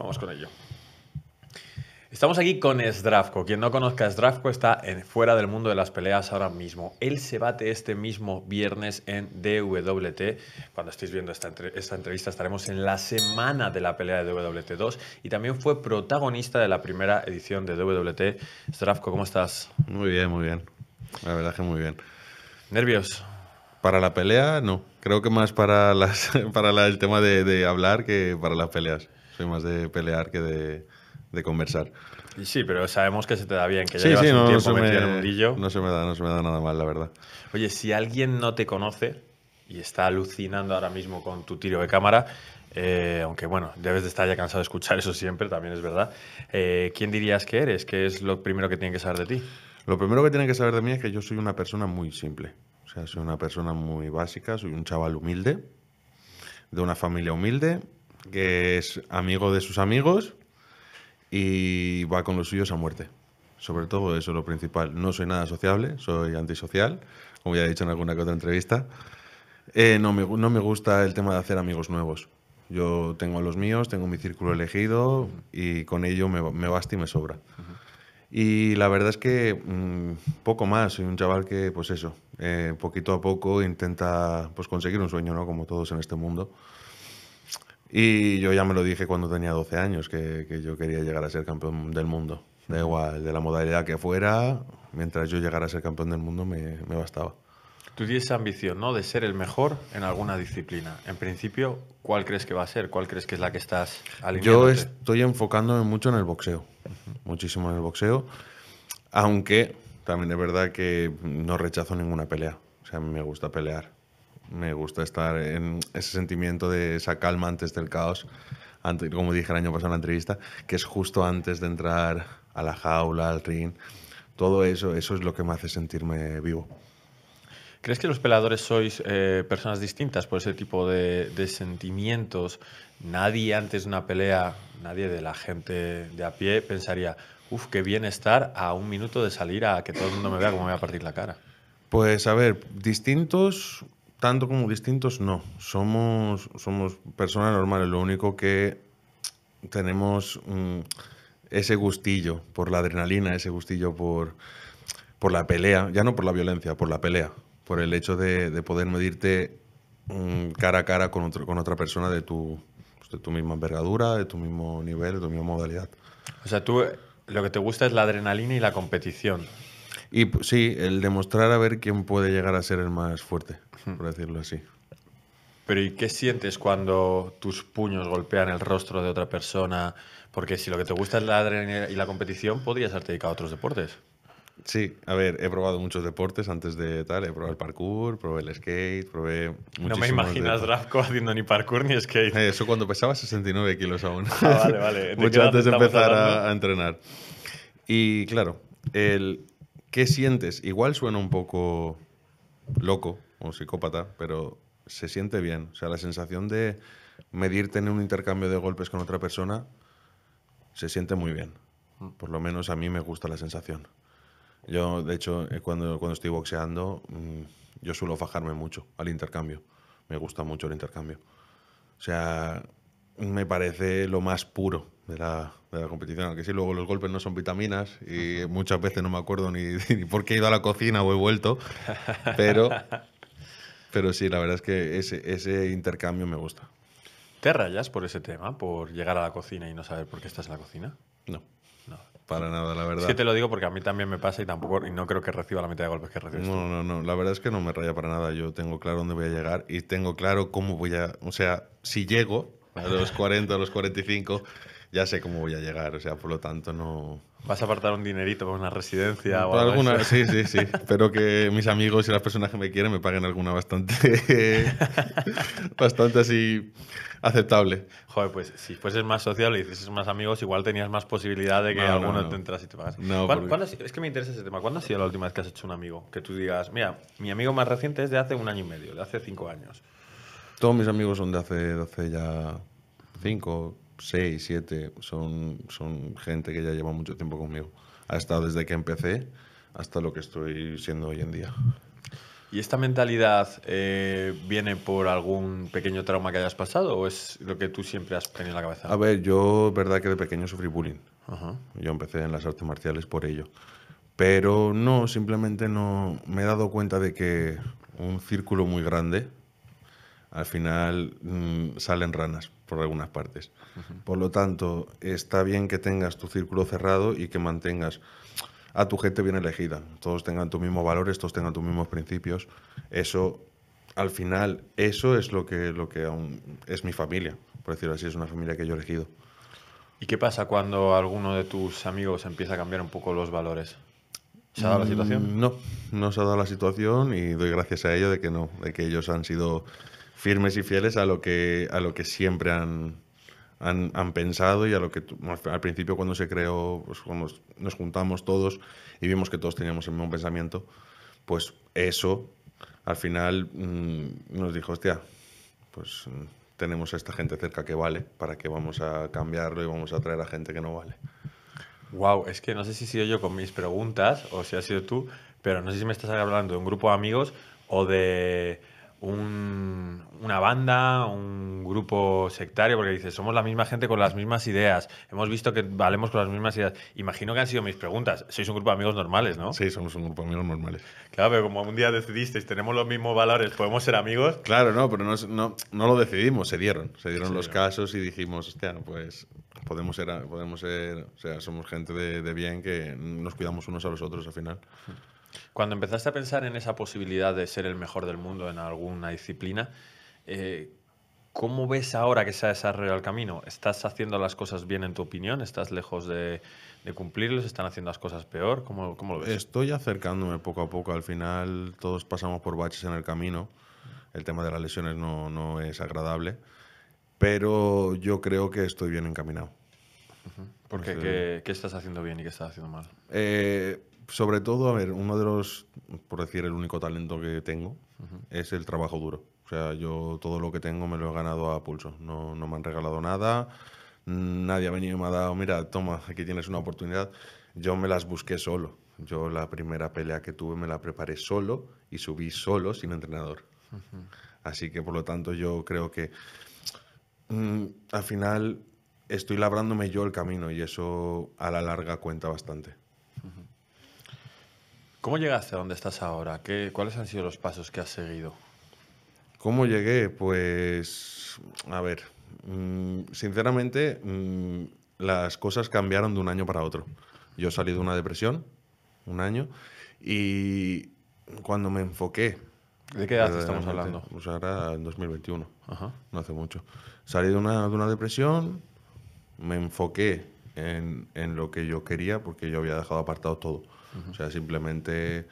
Vamos con ello. Estamos aquí con Sdravko. Quien no conozca a Zdravko está fuera del mundo de las peleas ahora mismo. Él se bate este mismo viernes en DWT. Cuando estéis viendo esta, entrevista estaremos en la semana de la pelea de dwt 2 y también fue protagonista de la primera edición de DWT. Sdravko, ¿cómo estás? Muy bien, muy bien. La verdad es que muy bien. ¿Nervios? Para la pelea, no. Creo que más para, el tema de hablar que para las peleas. Soy más de pelear que de, de conversar. sí, pero sabemos que se te da bien, que llevas un tiempo metiendo metido un brillo No se, me da, no se me da nada mal, la verdad. Oye, si alguien no te conoce y está alucinando ahora mismo con tu tiro de cámara, eh, aunque bueno, debes de estar ya cansado de escuchar eso siempre, también es verdad. Eh, ¿Quién dirías que eres? ¿Qué es lo primero que tienen que saber de ti? Lo primero que tienen que saber de mí es que yo soy una persona muy simple. O sea, soy una persona muy básica, soy un chaval humilde, de una familia humilde, que es amigo de sus amigos y va con los suyos a muerte. Sobre todo eso es lo principal. No soy nada sociable, soy antisocial, como ya he dicho en alguna que otra entrevista. Eh, no, me, gusta el tema de hacer amigos nuevos. Yo tengo a los míos, tengo mi círculo elegido y con ello me, basta y me sobra. Y la verdad es que mm, poco más, soy un chaval que, pues eso, eh, poquito a poco intenta pues, conseguir un sueño, ¿no? Como todos en este mundo. Y yo ya me lo dije cuando tenía 12 años, que, yo quería llegar a ser campeón del mundo. Da igual, de la modalidad que fuera, mientras yo llegara a ser campeón del mundo me, bastaba. Tú tienes ambición, ¿no? De ser el mejor en alguna disciplina. En principio, ¿cuál crees que va a ser? ¿Cuál crees que es la que estás alineando? Yo estoy enfocándome mucho en el boxeo. Muchísimo en el boxeo. Aunque también es verdad que no rechazo ninguna pelea. O sea, me gusta pelear. Me gusta estar en ese sentimiento de esa calma antes del caos, como dije el año pasado en la entrevista, que es justo antes de entrar a la jaula, al ring. Todo eso, eso es lo que me hace sentirme vivo. ¿Crees que los peladores sois eh, personas distintas por ese tipo de, de, sentimientos? Nadie antes de una pelea, nadie de la gente de a pie pensaría, uff, qué bien estar a un minuto de salir a que todo el mundo me vea cómo me voy a partir la cara. Pues a ver, distintos tanto como distintos, no. Somos, somos personas normales, lo único que tenemos mm, ese gustillo por la adrenalina, ese gustillo por, por la pelea, ya no por la violencia, por la pelea, por el hecho de, poder medirte mm, cara a cara con, con otra persona de tu, pues, de tu misma envergadura, de tu mismo nivel, de tu misma modalidad. O sea, tú lo que te gusta es la adrenalina y la competición. Y pues, sí, el demostrar a ver quién puede llegar a ser el más fuerte, por decirlo así. Pero ¿y qué sientes cuando tus puños golpean el rostro de otra persona? Porque si lo que te gusta es la adrenalina y la competición, podrías haberte dedicado a otros deportes. Sí, a ver, he probado muchos deportes antes de tal. He probado el parkour, probé el skate, probé. No me imaginas Drafco haciendo ni parkour ni skate. Eh, eso cuando pesaba 69 kilos aún. Ah, vale, vale. Mucho antes de empezar a entrenar. Y claro, el, ¿Qué sientes? Igual suena un poco loco o psicópata, pero se siente bien. O sea, la sensación de medirte en un intercambio de golpes con otra persona se siente muy bien. Mm. Por lo menos a mí me gusta la sensación. Yo, de hecho, eh, cuando, cuando estoy boxeando, mm, yo suelo fajarme mucho al intercambio. Me gusta mucho el intercambio. O sea, me parece lo más puro de la, de la competición. Aunque sí, luego los golpes no son vitaminas y muchas veces no me acuerdo ni, por qué he ido a la cocina o he vuelto, pero, pero sí, la verdad es que ese, ese intercambio me gusta. ¿Te rayas por ese tema, por llegar a la cocina y no saber por qué estás en la cocina? No. No. Para nada, la verdad. Sí, te lo digo porque a mí también me pasa y tampoco y no creo que reciba la mitad de golpes que recibes. No, no, no. La verdad es que no me raya para nada. Yo tengo claro dónde voy a llegar y tengo claro cómo voy a. O sea, si llego, a los 40, a los 45, ya sé cómo voy a llegar, o sea, por lo tanto no... Vas a apartar un dinerito para una residencia o alguna, Sí, sí, sí. Espero que mis amigos y las personas que me quieren me paguen alguna bastante, bastante así aceptable. Joder, pues si fueses más social y hicieses más amigos, igual tenías más posibilidad de que algunos alguno te entras y te pagas. es que me interesa ese tema. ¿Cuándo ha sido la última vez que has hecho un amigo? Que tú digas, mira, mi amigo más reciente es de hace un año y medio, de hace cinco años. Todos mis amigos son de hace, de ya 5, seis, siete. Son, son gente que ya lleva mucho tiempo conmigo. Ha estado desde que empecé hasta lo que estoy siendo hoy en día. ¿Y esta mentalidad eh, viene por algún pequeño trauma que hayas pasado o es lo que tú siempre has tenido en la cabeza? A ver, yo, verdad que de pequeño sufrí bullying. Yo empecé en las artes marciales por ello. Pero no, simplemente no. Me he dado cuenta de que un círculo muy grande al final mm, salen ranas por algunas partes. Por lo tanto, está bien que tengas tu círculo cerrado y que mantengas a tu gente bien elegida. Todos tengan tus mismos valores, todos tengan tus mismos principios. Eso, al final, eso es lo que, lo que aún es mi familia, por decirlo así, es una familia que yo he elegido. ¿Y qué pasa cuando alguno de tus amigos empieza a cambiar un poco los valores? ¿Se ha dado la mm, situación? No, no se ha dado la situación y doy gracias a ello de que no, de que ellos han sido firmes y fieles a lo que, a lo que siempre han, pensado y a lo que al principio cuando se creó, pues, nos juntamos todos y vimos que todos teníamos el mismo pensamiento, pues eso al final mm, nos dijo, hostia, pues mm, tenemos a esta gente cerca que vale, ¿para qué vamos a cambiarlo y vamos a traer a gente que no vale? Wow, es que no sé si he sido yo con mis preguntas o si has sido tú, pero no sé si me estás hablando de un grupo de amigos o de una banda, un grupo sectario, porque dices, somos la misma gente con las mismas ideas, hemos visto que valemos con las mismas ideas. Imagino que han sido mis preguntas. Sois un grupo de amigos normales, ¿no? Sí, somos un grupo de amigos normales. Claro, pero como un día decidisteis, tenemos los mismos valores, podemos ser amigos. Claro, no, pero no, no, lo decidimos, se dieron. Se dieron los casos y dijimos, hostia, pues podemos ser, podemos ser, o sea, somos gente de bien que nos cuidamos unos a los otros al final. Hmm. Cuando empezaste a pensar en esa posibilidad de ser el mejor del mundo en alguna disciplina, eh, ¿cómo ves ahora que se ha desarrollado el camino? ¿Estás haciendo las cosas bien en tu opinión? ¿Estás lejos de, de cumplirlos? ¿Están haciendo las cosas peor? ¿Cómo, ¿Cómo, lo ves? Estoy acercándome poco a poco. Al final todos pasamos por baches en el camino. El tema de las lesiones no, es agradable, pero yo creo que estoy bien encaminado. ¿Por qué? ¿Qué, estás haciendo bien y qué estás haciendo mal? Eh, sobre todo, a ver, uno de los, por decir, el único talento que tengo es el trabajo duro. O sea, yo todo lo que tengo me lo he ganado a pulso. No, me han regalado nada, nadie ha venido y me ha dado, mira, toma, aquí tienes una oportunidad. Yo me las busqué solo. Yo la primera pelea que tuve me la preparé solo y subí solo sin entrenador. Así que, por lo tanto, yo creo que mm, al final estoy labrándome yo el camino y eso a la larga cuenta bastante. ¿Cómo llegaste a donde estás ahora? ¿Qué, ¿Cuáles han sido los pasos que has seguido? ¿Cómo llegué? Pues, a ver, mm, sinceramente, mm, las cosas cambiaron de un año para otro. Yo salí de una depresión, un año, y cuando me enfoqué... ¿De qué edad eh, estamos hablando? Pues ahora en 2021, no hace mucho. Salí de una, de una depresión, me enfoqué en, lo que yo quería, porque yo había dejado apartado todo o sea, simplemente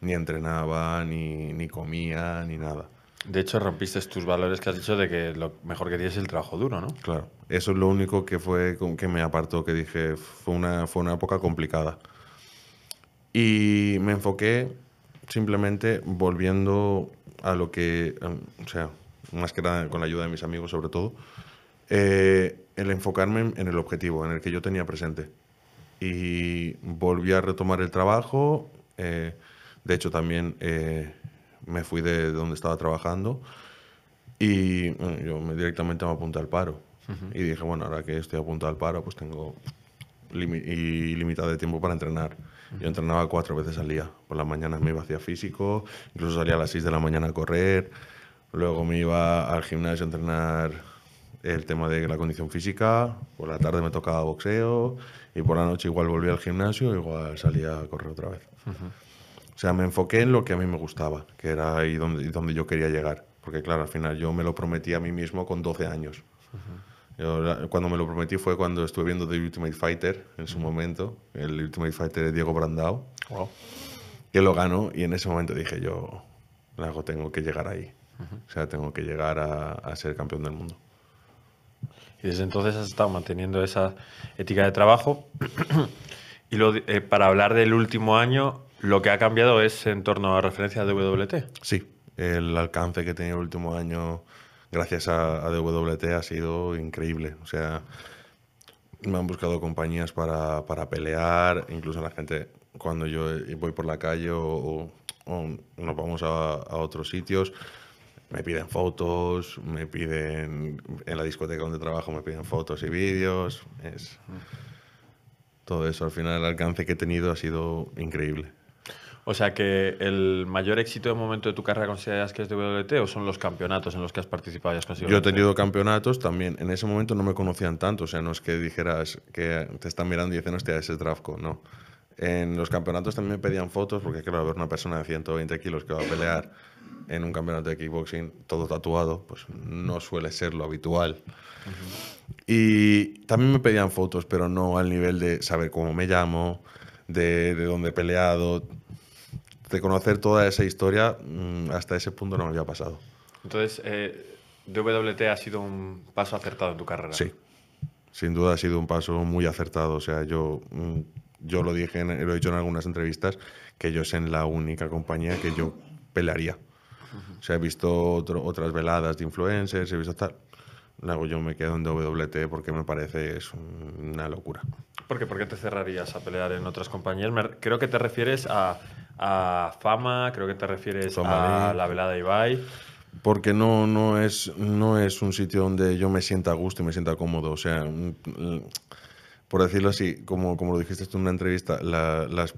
ni entrenaba, ni, ni comía, ni nada. De hecho, rompiste tus valores que has dicho de que lo mejor que tienes es el trabajo duro, ¿no? Claro. Eso es lo único que fue que me apartó, que dije, fue una, fue una época complicada. Y me enfoqué simplemente volviendo a lo que, em, o sea, más que nada con la ayuda de mis amigos sobre todo, eh, el enfocarme en el objetivo, en el que yo tenía presente y volví a retomar el trabajo. Eh, de hecho, también eh, me fui de donde estaba trabajando y yo me directamente me apunté al paro. Y dije, bueno, ahora que estoy apuntado al paro, pues tengo ilimitado de tiempo para entrenar. Yo entrenaba cuatro veces al día. Por las mañanas me iba hacia físico, incluso salía a las 6 de la mañana a correr. Luego me iba al gimnasio a entrenar el tema de la condición física. Por la tarde me tocaba boxeo y por la noche igual volví al gimnasio, igual salía a correr otra vez. O sea, me enfoqué en lo que a mí me gustaba, que era ahí donde, donde yo quería llegar. Porque claro, al final yo me lo prometí a mí mismo con 12 años. cuando me lo prometí fue cuando estuve viendo The Ultimate Fighter en su momento, el Ultimate Fighter de Diego Brandao, que lo ganó y en ese momento dije yo, tengo que llegar ahí. O sea, tengo que llegar a, ser campeón del mundo. Y desde entonces has estado manteniendo esa ética de trabajo. y eh, para hablar del último año, lo que ha cambiado es en torno a referencia de WT. Sí, el alcance que tenía el último año gracias a, a DWT ha sido increíble. O sea, me han buscado compañías para, para pelear, incluso la gente cuando yo voy por la calle o, nos vamos a otros sitios me piden fotos, me piden en la discoteca donde trabajo me piden fotos y vídeos, es todo eso. Al final el alcance que he tenido ha sido increíble. O sea que el mayor éxito de momento de tu carrera consideras que es de WT o son los campeonatos en los que has participado y has conseguido. Yo he tenido campeonatos también. En ese momento no me conocían tanto, o sea, no es que dijeras que te están mirando y dicen, hostia, ese es Draftco, no. En los campeonatos también me pedían fotos porque, claro, ver una persona de 120 kilos que va a pelear en un campeonato de kickboxing todo tatuado, pues no suele ser lo habitual. Y también me pedían fotos, pero no al nivel de saber cómo me llamo, de, de dónde he peleado, de conocer toda esa historia, mm, hasta ese punto no me había pasado. Entonces, eh, ha sido un paso acertado en tu carrera. Sí, sin duda ha sido un paso muy acertado. O sea, yo, mm, yo lo, dije, lo he dicho en algunas entrevistas, que yo es en la única compañía que yo pelearía. O sea, he visto otras veladas de influencers, he visto tal. Luego yo me quedo en WT porque me parece es una locura. ¿Por qué? ¿Por qué te cerrarías a pelear en otras compañías? creo que te refieres a, Fama, creo que te refieres a la velada y Ibai. Porque no, no, es, no es un sitio donde yo me sienta a gusto y me sienta cómodo. O sea, por decirlo así, como, como lo dijiste tú en una entrevista, las,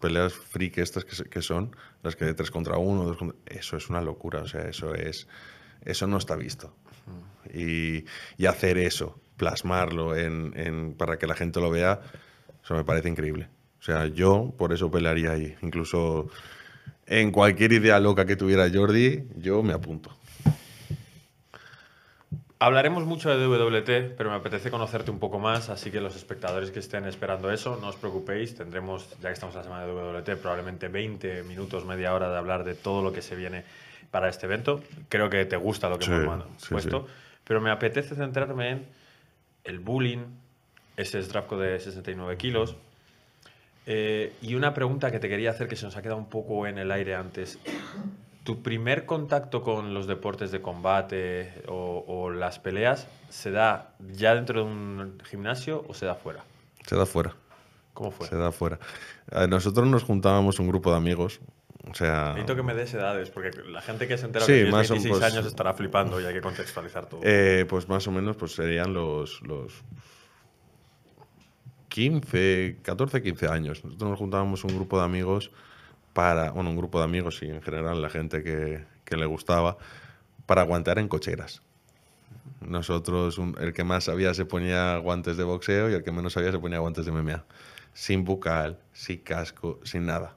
peleas freak estas que, son, las que de 3 contra 1, Eso es una locura, o sea, eso es... Eso no está visto. Y, hacer eso, plasmarlo en, para que la gente lo vea, eso me parece increíble. O sea, yo por eso pelearía ahí. Incluso en cualquier idea loca que tuviera Jordi, yo me apunto. Hablaremos mucho de WT, pero me apetece conocerte un poco más, así que los espectadores que estén esperando eso, no os preocupéis, tendremos, ya que estamos en la semana de WT, probablemente 20 minutos, media hora de hablar de todo lo que se viene para este evento. Creo que te gusta lo que hemos puesto, pero me apetece centrarme en el bullying, ese strapco de 69 kilos, eh, y una pregunta que te quería hacer que se nos ha quedado un poco en el aire antes tu primer contacto con los deportes de combate o, las peleas se da ya dentro de un gimnasio o se da fuera? Se da fuera. ¿Cómo fue? Se da fuera. Eh, nosotros nos juntábamos un grupo de amigos. O sea... Necesito que me des edades, porque la gente que se entera que tienes pues, años estará flipando y hay que contextualizar todo. Eh, pues más o menos pues serían los, los 15, 14, 15 años. Nosotros nos juntábamos un grupo de amigos para, bueno, un grupo de amigos y en general la gente que, le gustaba, para aguantar en cocheras. Nosotros, el que más sabía se ponía guantes de boxeo y el que menos sabía se ponía guantes de MMA. Sin bucal, sin casco, sin nada.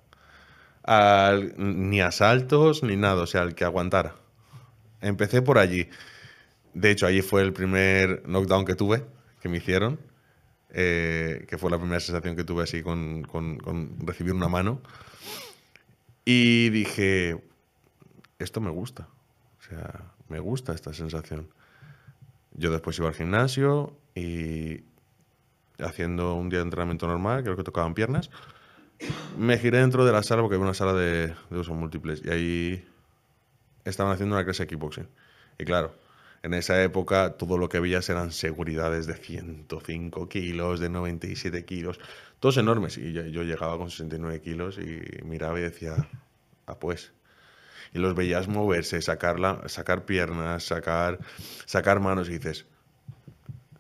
Al, ni asaltos, ni nada, o sea, el que aguantara. Empecé por allí. De hecho, allí fue el primer knockdown que tuve, que me hicieron, eh, que fue la primera sensación que tuve así con recibir una mano. Y dije, esto me gusta. O sea, me gusta esta sensación. Yo después iba al gimnasio y haciendo un día de entrenamiento normal, creo que tocaban piernas, me giré dentro de la sala porque había una sala de, uso múltiples y ahí estaban haciendo una clase de kickboxing. Y claro, en esa época todo lo que veías eran seguridades de 105 kilos, de 97 kilos, todos enormes. Y yo, llegaba con 69 kilos y miraba y decía, ah, pues. Y los veías moverse, sacar, la, sacar piernas, sacar, sacar manos y dices,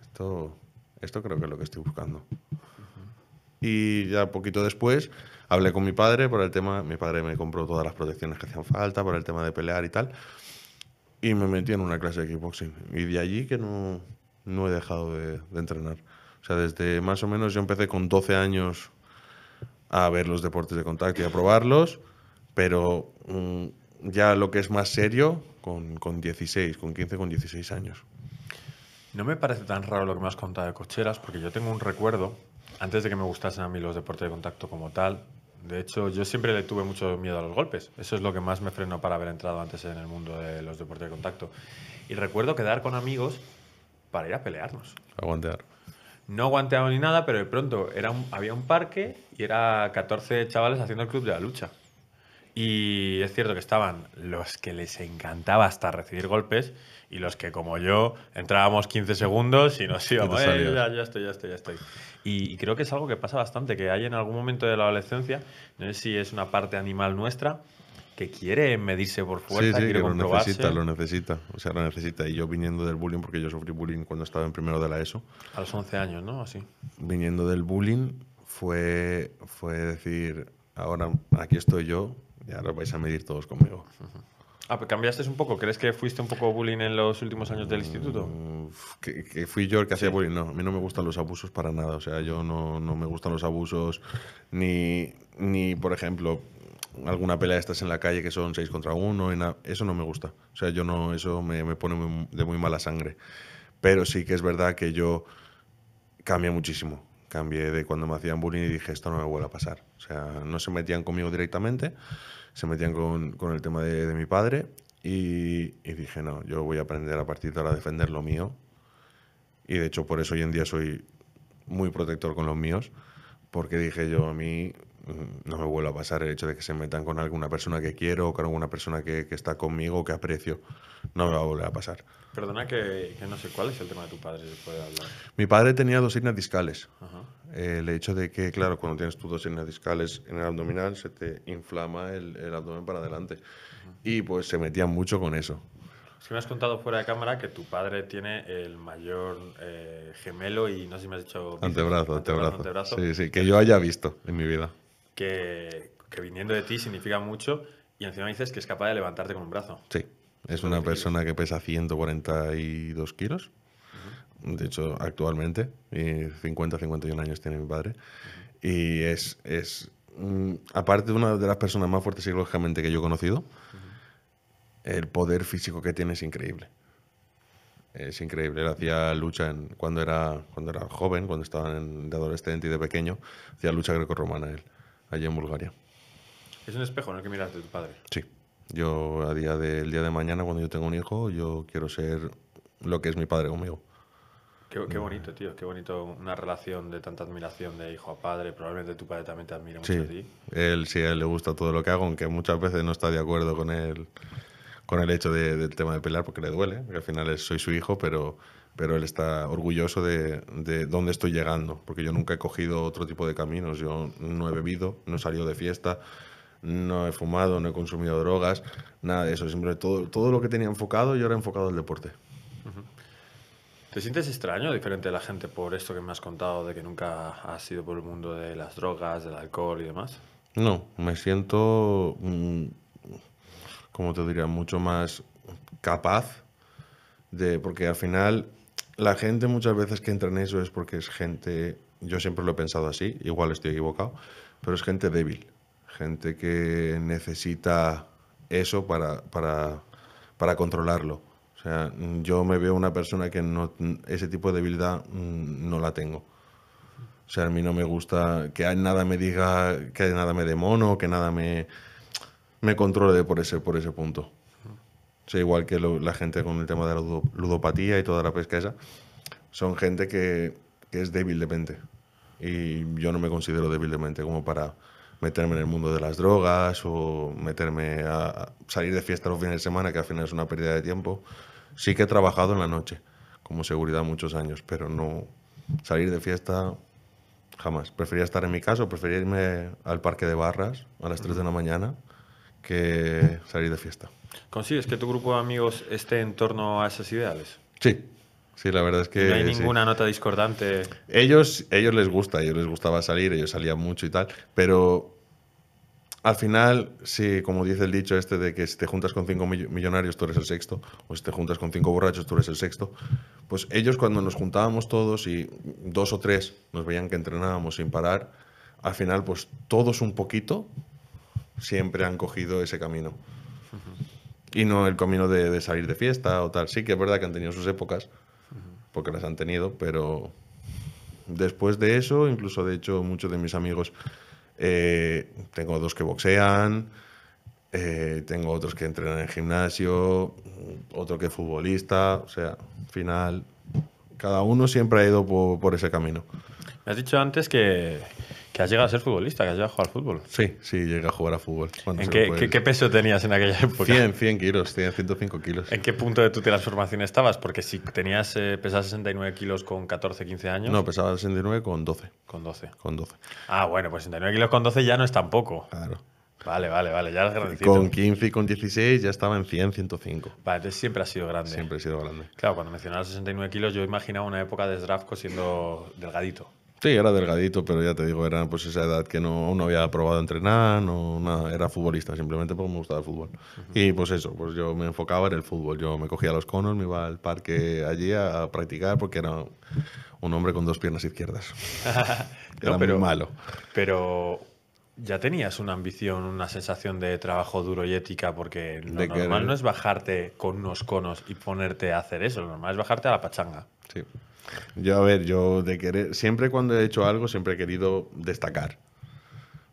esto, esto creo que es lo que estoy buscando. Y ya poquito después hablé con mi padre por el tema, mi padre me compró todas las protecciones que hacían falta, por el tema de pelear y tal. Y me metí en una clase de kickboxing. Y de allí que no, no he dejado de, entrenar. O sea, desde más o menos yo empecé con 12 años a ver los deportes de contacto y a probarlos, pero mm, ya lo que es más serio, con, con 16, con 15, con 16 años. No me parece tan raro lo que me has contado de cocheras, porque yo tengo un recuerdo, antes de que me gustasen a mí los deportes de contacto como tal, de hecho, yo siempre le tuve mucho miedo a los golpes. Eso es lo que más me frenó para haber entrado antes en el mundo de los deportes de contacto. Y recuerdo quedar con amigos para ir a pelearnos. Aguantear. No aguanteaba ni nada, pero de pronto era había un parque y era 14 chavales haciendo el club de la lucha. Y es cierto que estaban los que les encantaba hasta recibir golpes y los que, como yo, entrábamos 15 segundos y nos íbamos. Eh, ya, ya, estoy, ya estoy, ya estoy. Y, creo que es algo que pasa bastante, que hay en algún momento de la adolescencia, no sé si es una parte animal nuestra, que quiere medirse por fuerza, sí, sí, que Lo necesita, lo necesita. O sea, lo necesita. Y yo viniendo del bullying, porque yo sufrí bullying cuando estaba en primero de la ESO. A los 11 años, ¿no? Así. Viniendo del bullying fue, fue decir, ahora aquí estoy yo y ahora vais a medir todos conmigo. Ah, pues cambiaste un poco. ¿Crees que fuiste un poco bullying en los últimos años del instituto? Mm, que, fui yo el que hacía bullying. No, a mí no me gustan los abusos para nada. O sea, yo no, no me gustan los abusos ni, ni, por ejemplo, alguna pelea de estas en la calle que son seis contra uno. eso no me gusta. O sea, yo no, eso me, me pone de muy mala sangre. Pero sí que es verdad que yo cambié muchísimo. Cambié de cuando me hacían bullying y dije, esto no me vuelve a pasar. O sea, no se metían conmigo directamente se metían con, el tema de, mi padre y, y, dije, no, yo voy a aprender a partir de ahora a defender lo mío. Y de hecho por eso hoy en día soy muy protector con los míos, porque dije yo, a mí Mm, no me vuelva a pasar el hecho de que se metan con alguna persona que quiero o con alguna persona que, está conmigo, que aprecio. No me va a volver a pasar. Perdona que, no sé cuál es el tema de tu padre, puede hablar. Mi padre tenía dos signos discales. el hecho de que, claro, cuando tienes tus dos signos discales en el abdominal, se te inflama el, abdomen para adelante. Y pues se metían mucho con eso. Es que me has contado fuera de cámara que tu padre tiene el mayor eh, gemelo y no sé si me has dicho... antebrazo, antebrazo. Sí, sí, que yo haya visto en mi vida que, viniendo de ti significa mucho y encima dices que es capaz de levantarte con un brazo. Sí, es una persona que pesa 142 kilos. De hecho, actualmente, 50-51 años tiene mi padre. Y es, es mm, aparte de una de las personas más fuertes psicológicamente que yo he conocido, el poder físico que tiene es increíble. Es increíble. Él hacía lucha en, cuando, era, cuando era joven, cuando estaba de adolescente y de pequeño, hacía lucha romana él allí en Bulgaria. ¿Es un espejo en el que miras de tu padre? Sí. Yo, a día del de, día de mañana, cuando yo tengo un hijo, yo quiero ser lo que es mi padre conmigo. Qué, bonito, tío, qué bonito una relación de tanta admiración de hijo a padre. Probablemente tu padre también te admira mucho sí, a ti. Él sí, a él le gusta todo lo que hago, aunque muchas veces no está de acuerdo con el, con el hecho del tema de pelear porque le duele, al final soy su hijo, pero pero él está orgulloso de, dónde estoy llegando, porque yo nunca he cogido otro tipo de caminos, yo no he bebido, no he salido de fiesta, no he fumado, no he consumido drogas, nada de eso, siempre todo, todo lo que tenía enfocado yo he enfocado al deporte. ¿Te sientes extraño, diferente de la gente, por esto que me has contado, de que nunca has ido por el mundo de las drogas, del alcohol y demás? No, me siento, mm, como te diría, mucho más capaz de, porque al final la gente muchas veces que entra en eso es porque es gente, yo siempre lo he pensado así, igual estoy equivocado, pero es gente débil, gente que necesita eso para, para, para controlarlo. O sea, yo me veo una persona que no, ese tipo de debilidad mm, no la tengo. O sea, a mí no me gusta que nada me diga, que nada me dé mono, que nada me, me controle por ese, por ese punto igual que la gente con el tema de la ludopatía y toda la pesca esa, son gente que, es débil de mente. Y yo no me considero débil de mente como para meterme en el mundo de las drogas o meterme a, salir de fiesta los fines de semana, que al final es una pérdida de tiempo. Sí que he trabajado en la noche, como seguridad muchos años, pero no salir de fiesta jamás. Prefería estar en mi casa, prefería irme al parque de barras a las 3 de la mañana que salir de fiesta. ¿Consigues que tu grupo de amigos esté en torno a esas ideales? Sí, sí, la verdad es que... No hay ninguna nota discordante. Ellos, ellos les gusta, ellos les gustaba salir, ellos salían mucho y tal, pero al final, sí, como dice el dicho este de que si te juntas con cinco millonarios tú eres el sexto, o si te juntas con cinco borrachos tú eres el sexto, pues ellos cuando nos juntábamos todos y dos o tres nos veían que entrenábamos sin parar, al final pues todos un poquito siempre han cogido ese camino. Y no el camino de, salir de fiesta o tal. Sí que es verdad que han tenido sus épocas, porque las han tenido, pero después de eso, incluso de hecho muchos de mis amigos, eh, tengo dos que boxean, eh, tengo otros que entrenan en gimnasio, otro que es futbolista, o sea, final cada uno siempre ha ido por, ese camino. Me has dicho antes que, has llegado a ser futbolista, que has llegado a jugar al fútbol. Sí, sí, llegué a jugar al fútbol. ¿En qué, peso tenías en aquella época? 100, 100 kilos, 100, 105 kilos. ¿En qué punto de tu transformación estabas? Porque si tenías, eh, pesabas 69 kilos con 14, 15 años. No, pesaba 69 con 12. Con 12. Con 12. Ah, bueno, pues 69 kilos con 12 ya no es tan poco. Claro. Vale, vale, vale, ya has grandecito. Con 15 y con 16 ya estaba en 100, 105. Vale, entonces siempre ha sido grande. Siempre ha sido grande. Claro, cuando mencionabas 69 kilos, yo imaginaba una época de draftco siendo delgadito. Sí, era delgadito, pero ya te digo, era pues esa edad que no, no había probado entrenar, no, era futbolista simplemente porque me gustaba el fútbol. Y pues eso, pues yo me enfocaba en el fútbol, yo me cogía los conos, me iba al parque allí a, practicar porque era un hombre con dos piernas izquierdas. pero, muy malo. Pero ya tenías una ambición, una sensación de trabajo duro y ética, porque lo normal no es bajarte con unos conos y ponerte a hacer eso, lo normal es bajarte a la pachanga. Sí. Yo, a ver, yo de querer, siempre cuando he hecho algo, siempre he querido destacar.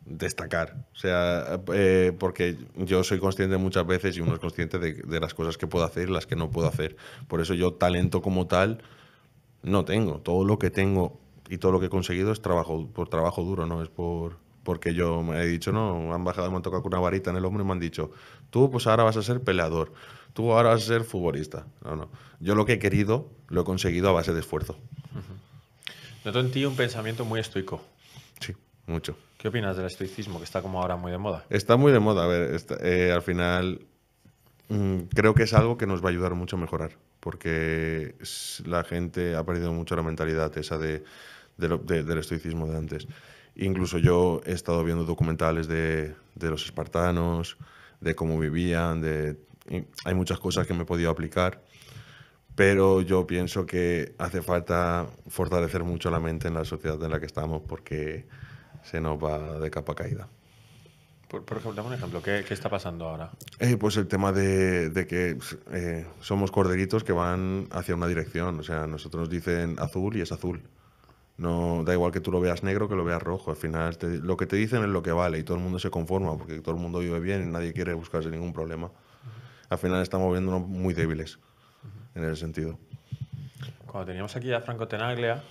Destacar. O sea, eh, porque yo soy consciente muchas veces y uno es consciente de, las cosas que puedo hacer y las que no puedo hacer. Por eso yo talento como tal no tengo. Todo lo que tengo y todo lo que he conseguido es trabajo, por trabajo duro, no es por porque yo me he dicho, no, han bajado, me han tocado con una varita en el hombro y me han dicho, tú pues ahora vas a ser peleador, tú ahora vas a ser futbolista. No, no. Yo lo que he querido lo he conseguido a base de esfuerzo. Noto en ti un pensamiento muy estoico. Sí, mucho. ¿Qué opinas del estoicismo, que está como ahora muy de moda? Está muy de moda, a ver, eh, al final mm, creo que es algo que nos va a ayudar mucho a mejorar, porque la gente ha perdido mucho la mentalidad esa de, del estoicismo de antes. Incluso yo he estado viendo documentales de, los espartanos, de cómo vivían, de, hay muchas cosas que me he podido aplicar, pero yo pienso que hace falta fortalecer mucho la mente en la sociedad en la que estamos porque se nos va de capa caída. Por, por ejemplo, un ejemplo, ¿qué, está pasando ahora? Eh, pues el tema de, que eh, somos corderitos que van hacia una dirección, o sea, nosotros nos dicen azul y es azul. No, da igual que tú lo veas negro que lo veas rojo. Al final, lo que te dicen es lo que vale y todo el mundo se conforma porque todo el mundo vive bien y nadie quiere buscarse ningún problema. Al final, estamos viéndonos muy débiles en ese sentido. Cuando teníamos aquí a Franco Tenaglia,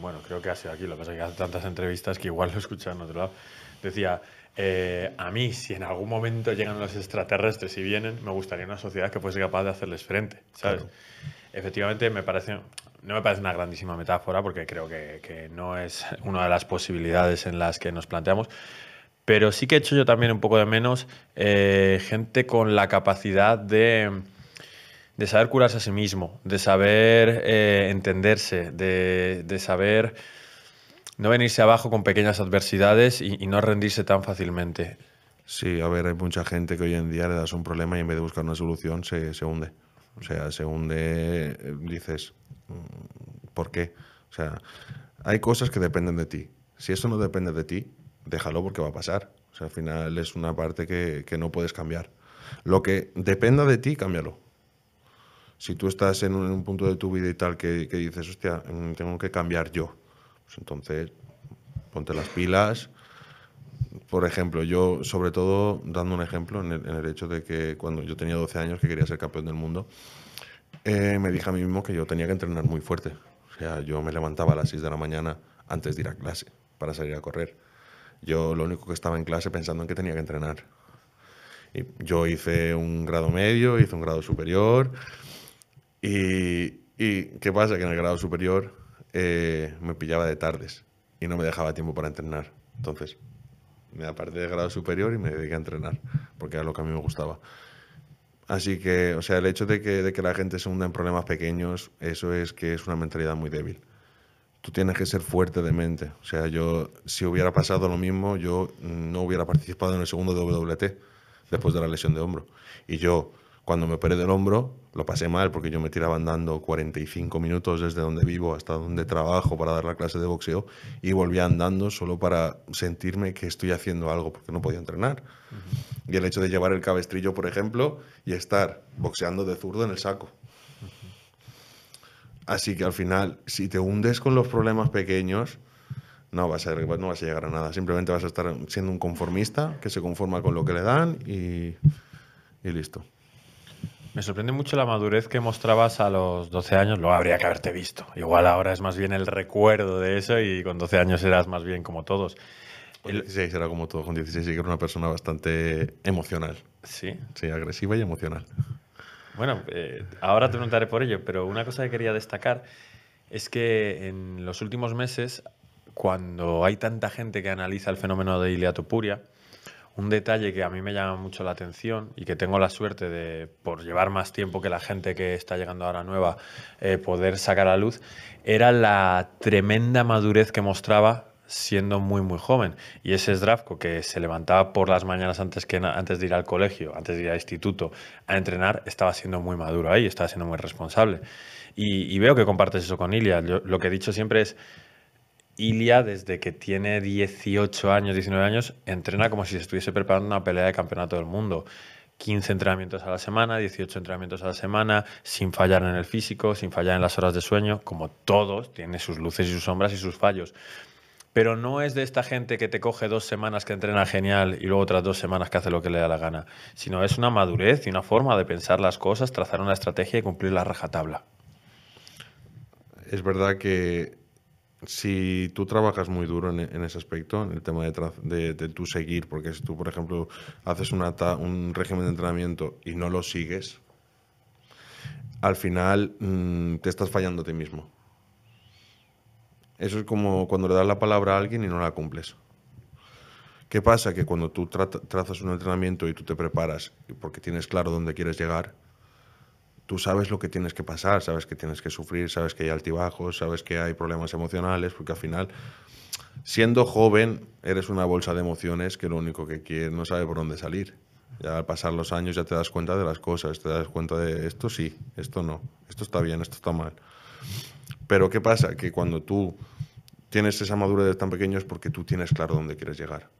bueno, creo que ha sido aquí, lo que pasa que hace tantas entrevistas que igual lo escuchan en otro lado. Decía, eh, a mí, si en algún momento llegan los extraterrestres y vienen, me gustaría una sociedad que fuese capaz de hacerles frente, Efectivamente, me parece, no me parece una grandísima metáfora porque creo que, no es una de las posibilidades en las que nos planteamos. Pero sí que he hecho yo también un poco de menos eh, gente con la capacidad de, saber curarse a sí mismo, de saber eh, entenderse, de, saber no venirse abajo con pequeñas adversidades y, no rendirse tan fácilmente. Sí, a ver, hay mucha gente que hoy en día le das un problema y en vez de buscar una solución se, se hunde. O sea, se hunde, eh, dices, Mm, ¿Por qué? O sea, hay cosas que dependen de ti. Si eso no depende de ti, déjalo porque va a pasar. O sea, al final es una parte que, no puedes cambiar. Lo que dependa de ti, cámbialo. Si tú estás en un, punto de tu vida y tal que, dices, hostia, mm, tengo que cambiar yo, pues entonces ponte las pilas. Por ejemplo, yo, sobre todo, dando un ejemplo en el, en el hecho de que cuando yo tenía 12 años que quería ser campeón del mundo, eh, me dije a mí mismo que yo tenía que entrenar muy fuerte. O sea, yo me levantaba a las 6 de la mañana antes de ir a clase para salir a correr. Yo lo único que estaba en clase pensando en que tenía que entrenar. Y yo hice un grado medio, hice un grado superior. Y, y ¿qué pasa? Que en el grado superior eh, me pillaba de tardes y no me dejaba tiempo para entrenar. Entonces, me aparté del grado superior y me dediqué a entrenar, porque era lo que a mí me gustaba. Así que, o sea, el hecho de que, de que la gente se hunda en problemas pequeños, eso es que es una mentalidad muy débil. Tú tienes que ser fuerte de mente. O sea, yo, si hubiera pasado lo mismo, yo no hubiera participado en el segundo WT después de la lesión de hombro. Y yo, cuando me operé del hombro, lo pasé mal porque yo me tiraba andando 45 minutos desde donde vivo hasta donde trabajo para dar la clase de boxeo y volvía andando solo para sentirme que estoy haciendo algo porque no podía entrenar. Y el hecho de llevar el cabestrillo, por ejemplo, y estar boxeando de zurdo en el saco. Así que al final, si te hundes con los problemas pequeños, no vas, a, no llegar a nada. Simplemente vas a estar siendo un conformista que se conforma con lo que le dan y listo. Me sorprende mucho la madurez que mostrabas a los 12 años, lo habría que haberte visto. Igual ahora es más bien el recuerdo de eso y con 12 años eras más bien como todos. Con 16 era como todos, con 16 que era una persona bastante emocional. Sí. Sí, agresiva y emocional. Bueno, eh, ahora te preguntaré por ello, pero una cosa que quería destacar es que en los últimos meses, cuando hay tanta gente que analiza el fenómeno de Iliatopuria, un detalle que a mí me llama mucho la atención y que tengo la suerte de, por llevar más tiempo que la gente que está llegando ahora nueva, eh, poder sacar a luz, era la tremenda madurez que mostraba siendo muy muy joven. Y ese Zdravko que se levantaba por las mañanas antes, que antes de ir al colegio, antes de ir al instituto, a entrenar, estaba siendo muy maduro ahí, estaba siendo muy responsable. Y, veo que compartes eso con Ilia. lo que he dicho siempre es, Ilia, desde que tiene 18 años, 19 años, entrena como si se estuviese preparando una pelea de campeonato del mundo. 15 entrenamientos a la semana, 18 entrenamientos a la semana, sin fallar en el físico, sin fallar en las horas de sueño, como todos, tiene sus luces y sus sombras y sus fallos. Pero no es de esta gente que te coge dos semanas que entrena genial y luego otras dos semanas que hace lo que le da la gana, sino es una madurez y una forma de pensar las cosas, trazar una estrategia y cumplir la rajatabla. Es verdad que si tú trabajas muy duro en, ese aspecto, en el tema de, tu seguir, porque si tú, por ejemplo, haces un régimen de entrenamiento y no lo sigues, al final mm, te estás fallando a ti mismo. Eso es como cuando le das la palabra a alguien y no la cumples. ¿Qué pasa? Que cuando tú trazas un entrenamiento y tú te preparas porque tienes claro dónde quieres llegar, tú sabes lo que tienes que pasar, sabes que tienes que sufrir, sabes que hay altibajos, sabes que hay problemas emocionales, porque al final, siendo joven, eres una bolsa de emociones que lo único que quiere, no sabe por dónde salir. Ya al pasar los años ya te das cuenta de las cosas, te das cuenta de esto sí, esto no, esto está bien, esto está mal. Pero ¿qué pasa? Que cuando tú tienes esa madurez tan pequeño es porque tú tienes claro dónde quieres llegar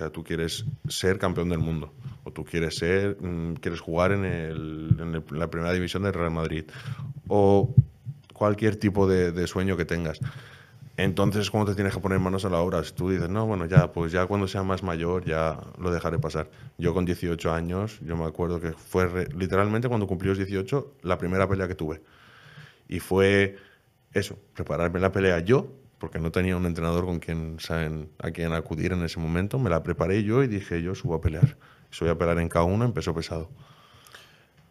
sea, tú quieres ser campeón del mundo o tú quieres ser, mm, quieres jugar en, la primera división del Real Madrid o cualquier tipo de, sueño que tengas. Entonces, ¿cómo te tienes que poner manos a la obra? Si tú dices, no, bueno, ya, pues ya cuando sea más mayor ya lo dejaré pasar. Yo con 18 años, yo me acuerdo que fue literalmente cuando cumplí los 18 la primera pelea que tuve. Y fue eso, prepararme la pelea yo porque no tenía un entrenador con quien, a quien acudir en ese momento. Me la preparé yo y dije, yo subo a pelear. Soy a pelear en cada uno, en peso pesado.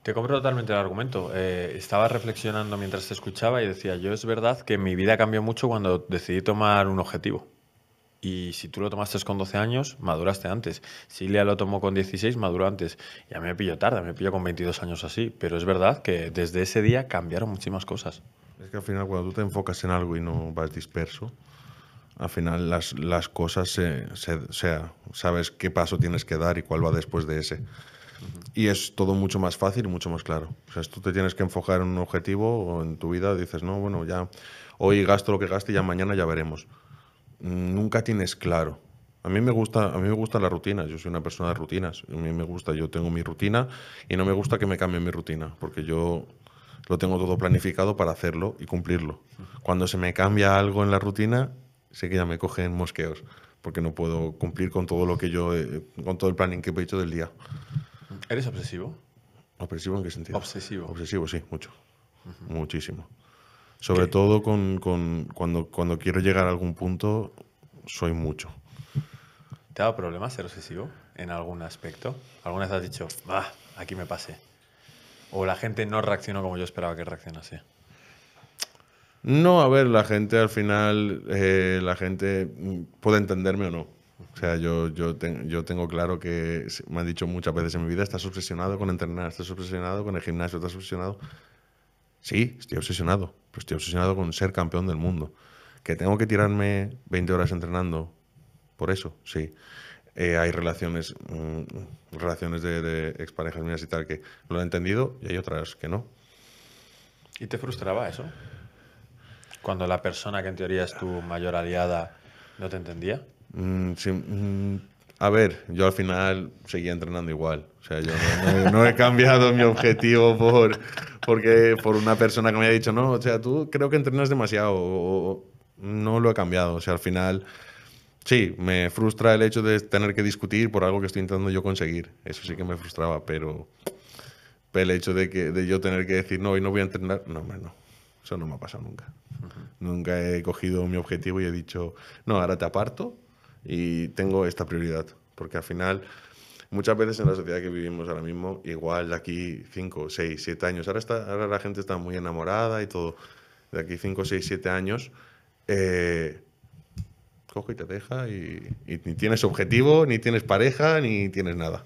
Te compro totalmente el argumento. Eh, estaba reflexionando mientras te escuchaba y decía, yo es verdad que mi vida cambió mucho cuando decidí tomar un objetivo. Y si tú lo tomaste con 12 años, maduraste antes. Si Lea lo tomó con 16, maduró antes. Y a me pilló tarde, me pilló con 22 años así. Pero es verdad que desde ese día cambiaron muchísimas cosas. Es que al final cuando tú te enfocas en algo y no vas disperso, al final las, las cosas se, sea, sabes qué paso tienes que dar y cuál va después de ese. Y es todo mucho más fácil y mucho más claro. O sea, tú te tienes que enfocar en un objetivo o en tu vida, dices, no, bueno, ya hoy gasto lo que gaste y ya mañana ya veremos. Nunca tienes claro. A mí me gusta, a mí me gusta la rutina, yo soy una persona de rutinas, a mí me gusta, yo tengo mi rutina y no me gusta que me cambie mi rutina, porque yo lo tengo todo planificado para hacerlo y cumplirlo. Cuando se me cambia algo en la rutina, sé que ya me cogen mosqueos, porque no puedo cumplir con todo lo que yo, eh, con todo el planning que he hecho del día. ¿Eres obsesivo? ¿Obsesivo en qué sentido? Obsesivo. Obsesivo, sí, mucho. Muchísimo. Sobre todo con, con, cuando, cuando quiero llegar a algún punto, soy mucho. ¿Te ha dado problemas ser obsesivo en algún aspecto? ¿Alguna vez has dicho, va, aquí me pase. ¿O la gente no reaccionó como yo esperaba que reaccionase? No, a ver, la gente al final, eh, la gente puede entenderme o no. O sea, yo, yo, yo tengo claro que me han dicho muchas veces en mi vida, estás obsesionado con entrenar, estás obsesionado con el gimnasio, estás obsesionado. Sí, estoy obsesionado, pero estoy obsesionado con ser campeón del mundo. Que tengo que tirarme 20 horas entrenando por eso, sí. Eh, hay relaciones, mm, relaciones de, de, exparejas mías y tal que lo he entendido y hay otras que no. ¿Y te frustraba eso? Cuando la persona que en teoría es tu mayor aliada no te entendía. Mm, mm, a ver, yo al final seguía entrenando igual. O sea, yo no, he cambiado mi objetivo por, porque, por una persona que me haya dicho, no, o sea, tú creo que entrenas demasiado. o, no lo he cambiado. O sea, al final Sí, me frustra el hecho de tener que discutir por algo que estoy intentando yo conseguir. Eso sí que me frustraba, pero el hecho de, que, de yo tener que decir, no, hoy no voy a entrenar, no, hombre, no. Eso no me ha pasado nunca. Nunca he cogido mi objetivo y he dicho, no, ahora te aparto y tengo esta prioridad. Porque al final, muchas veces en la sociedad que vivimos ahora mismo, igual de aquí 5, 6, 7 años, ahora, está, ahora la gente está muy enamorada y todo, de aquí 5, 6, 7 años, eh, coge y te deja y, ni tienes objetivo, ni tienes pareja, ni tienes nada.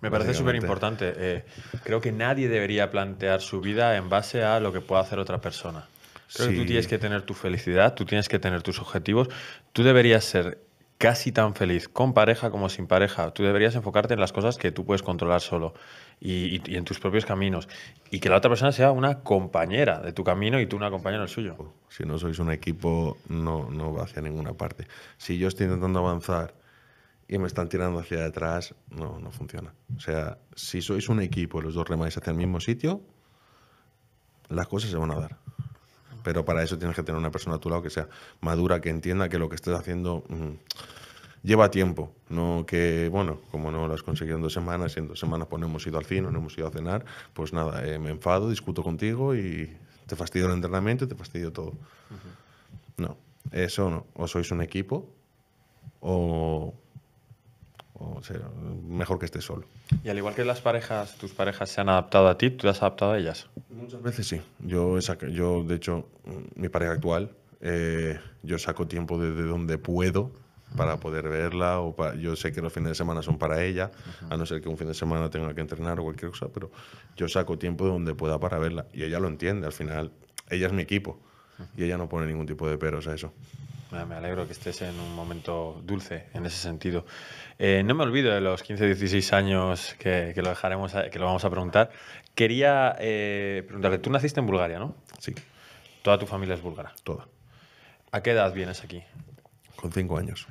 Me parece súper importante. Eh, creo que nadie debería plantear su vida en base a lo que pueda hacer otra persona. Creo que tú tienes que tener tu felicidad, tú tienes que tener tus objetivos, tú deberías ser casi tan feliz con pareja como sin pareja. Tú deberías enfocarte en las cosas que tú puedes controlar solo y, en tus propios caminos. Y que la otra persona sea una compañera de tu camino y tú una compañera del suyo. Si no sois un equipo, no, no va hacia ninguna parte. Si yo estoy intentando avanzar y me están tirando hacia atrás, no, no funciona. O sea, si sois un equipo y los dos remáis hacia el mismo sitio, las cosas se van a dar. Pero para eso tienes que tener una persona a tu lado que sea madura, que entienda que lo que estés haciendo mm, lleva tiempo. No que, bueno, como no lo has conseguido en dos semanas y en dos semanas pues no hemos ido al cine, no hemos ido a cenar, pues nada, eh, me enfado, discuto contigo y te fastidio el entrenamiento y te fastidio todo. No, eso no. O sois un equipo o o sea, mejor que estés solo. Y al igual que las parejas, tus parejas se han adaptado a ti, ¿tú te has adaptado a ellas? Muchas veces sí. Yo, yo de hecho, mi pareja actual, eh, yo saco tiempo desde donde puedo para poder verla. O yo sé que los fines de semana son para ella, a no ser que un fin de semana tenga que entrenar o cualquier cosa, pero yo saco tiempo de donde pueda para verla. Y ella lo entiende, al final, ella es mi equipo. Y ella no pone ningún tipo de peros a eso. Me alegro que estés en un momento dulce en ese sentido. Eh, no me olvido de los 15, 16 años que, lo dejaremos, eh, que lo vamos a preguntar. Quería eh, preguntarte. tú naciste en Bulgaria, ¿no? Sí. Toda tu familia es búlgara. Toda. ¿A qué edad vienes aquí? Con cinco años.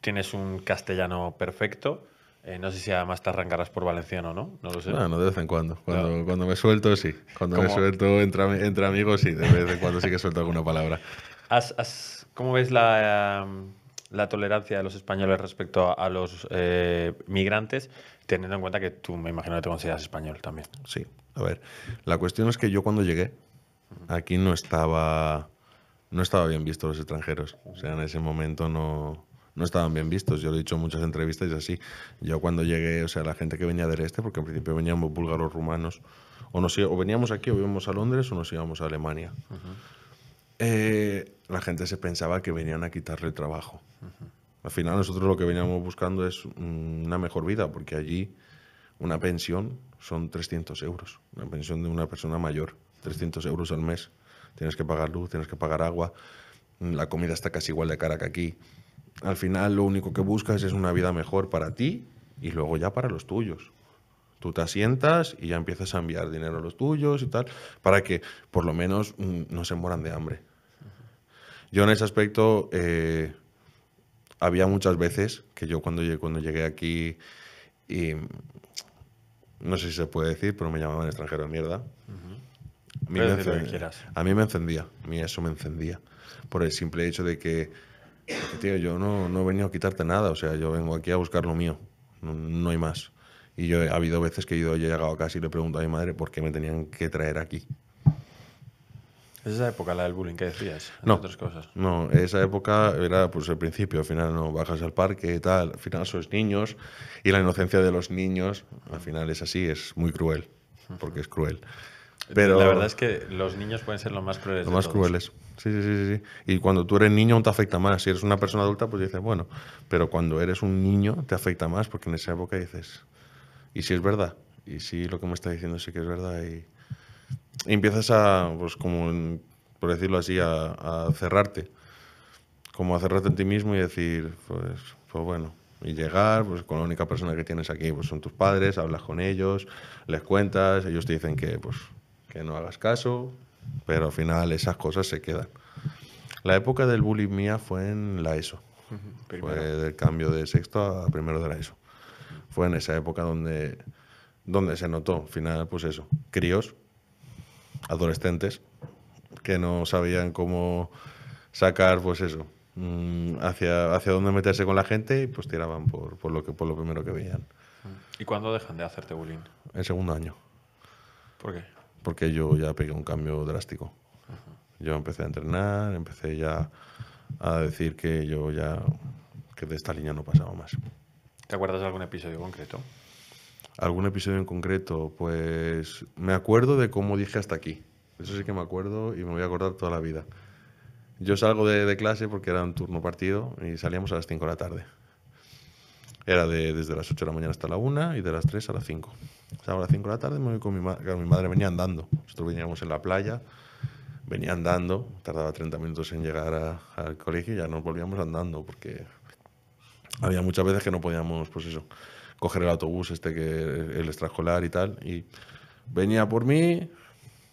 Tienes un castellano perfecto. no sé si además te arrancarás por valenciano, ¿no? No lo sé. no, de vez en cuando. Cuando, me suelto, sí. Cuando me suelto entre, amigos, sí. De vez en cuando sí que suelto alguna palabra. cómo ves la... Em, la tolerancia de los españoles respecto a, los eh, migrantes, teniendo en cuenta que tú me imagino que te consideras español también. Sí, a ver, la cuestión es que yo cuando llegué aquí no estaba, no estaba bien visto los extranjeros, o sea, en ese momento no, no estaban bien vistos. Yo lo he dicho en muchas entrevistas y así. Yo cuando llegué, o sea, la gente que venía del este, porque en principio veníamos búlgaros, rumanos, o, nos, o veníamos aquí o íbamos a Londres o nos íbamos a Alemania. Eh, la gente se pensaba que venían a quitarle el trabajo. Al final nosotros lo que veníamos buscando es una mejor vida, porque allí una pensión son 300 euros, una pensión de una persona mayor, 300 euros al mes. Tienes que pagar luz, tienes que pagar agua, la comida está casi igual de cara que aquí. Al final lo único que buscas es una vida mejor para ti y luego ya para los tuyos. Tú te asientas y ya empiezas a enviar dinero a los tuyos y tal, para que por lo menos mm, no se mueran de hambre. Yo en ese aspecto eh, había muchas veces que yo cuando, llegué, cuando llegué aquí no sé si se puede decir, pero me llamaban extranjero de mierda. a, mí me encendía, a mí eso me encendía. Por el simple hecho de que, tío, yo no, he venido a quitarte nada, o sea, yo vengo aquí a buscar lo mío, no, hay más. Y yo ha habido veces que yo he llegado a y le pregunto a mi madre por qué me tenían que traer aquí esa época la del bullying que decías? No, otras cosas. no, esa época era pues el principio, al final no bajas al parque y tal, al final sois niños y la inocencia de los niños al final es así, es muy cruel, porque es cruel. Pero la verdad es que los niños pueden ser los más crueles. Los más crueles, sí, sí, sí, sí. Y cuando tú eres niño aún te afecta más, si eres una persona adulta pues dices, bueno, pero cuando eres un niño te afecta más porque en esa época dices, ¿y si es verdad? ¿Y si lo que me está diciendo sí que es verdad? Y empiezas a, pues como, por decirlo así, a, cerrarte. Como a cerrarte en ti mismo y decir, pues, pues bueno, y llegar, pues con la única persona que tienes aquí, pues son tus padres, hablas con ellos, les cuentas, ellos te dicen que, pues, que no hagas caso, pero al final esas cosas se quedan. La época del bullying mía fue en la ESO, fue del cambio de sexto a primero de la ESO. Fue en esa época donde, donde se notó, al final, pues eso, críos adolescentes que no sabían cómo sacar, pues eso, mm, hacia, hacia dónde meterse con la gente y pues tiraban por, por, lo, que, por lo primero que veían. ¿Y cuándo dejan de hacerte bullying? En segundo año. ¿Por qué? Porque yo ya pegué un cambio drástico. Yo empecé a entrenar, empecé ya a decir que yo ya, que de esta línea no pasaba más. ¿Te acuerdas de algún episodio concreto? algún episodio en concreto, pues me acuerdo de cómo dije hasta aquí. Eso sí que me acuerdo y me voy a acordar toda la vida. Yo salgo de, clase porque era un turno partido y salíamos a las 5 de la tarde. Era desde las 8 de la mañana hasta la 1 y de las 3 a las 5. O a las 5 de la tarde me voy con mi, madre, venía andando. Nosotros veníamos en la playa, venía andando, tardaba 30 minutos en llegar al colegio y ya nos volvíamos andando porque había muchas veces que no podíamos, pues eso, coger el autobús este que el extraescolar y tal. Y venía por mí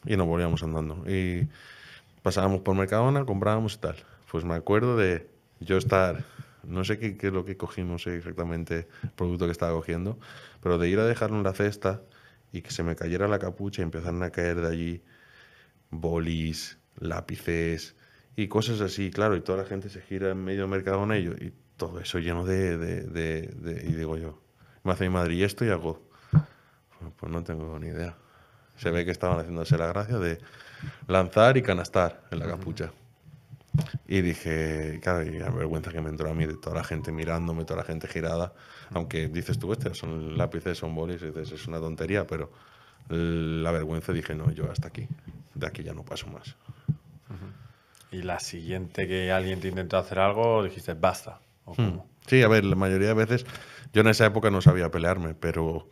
y nos volvíamos andando. Y pasábamos por Mercadona, comprábamos y tal. Pues me acuerdo de yo estar, no sé qué, qué es lo que cogimos, exactamente el producto que estaba cogiendo, pero de ir a dejarlo en la cesta y que se me cayera la capucha y empezaran a caer de allí bolis, lápices y cosas así, claro, y toda la gente se gira en medio de Mercadona y, yo, y todo eso lleno de, de, de... Y digo yo, me hace mi madre, ¿y esto y hago? Pues no tengo ni idea. Se ve que estaban haciéndose la gracia de lanzar y canastar en la capucha. Y dije, claro, y la vergüenza que me entró a mí de toda la gente mirándome, toda la gente girada. Aunque dices tú, este son lápices, son bolis, dices, es una tontería, pero la vergüenza dije, no, yo hasta aquí. De aquí ya no paso más. Y la siguiente que alguien te intentó hacer algo, dijiste, basta. ¿o hmm. cómo? Sí, a ver, la mayoría de veces. Yo en esa época no sabía pelearme, pero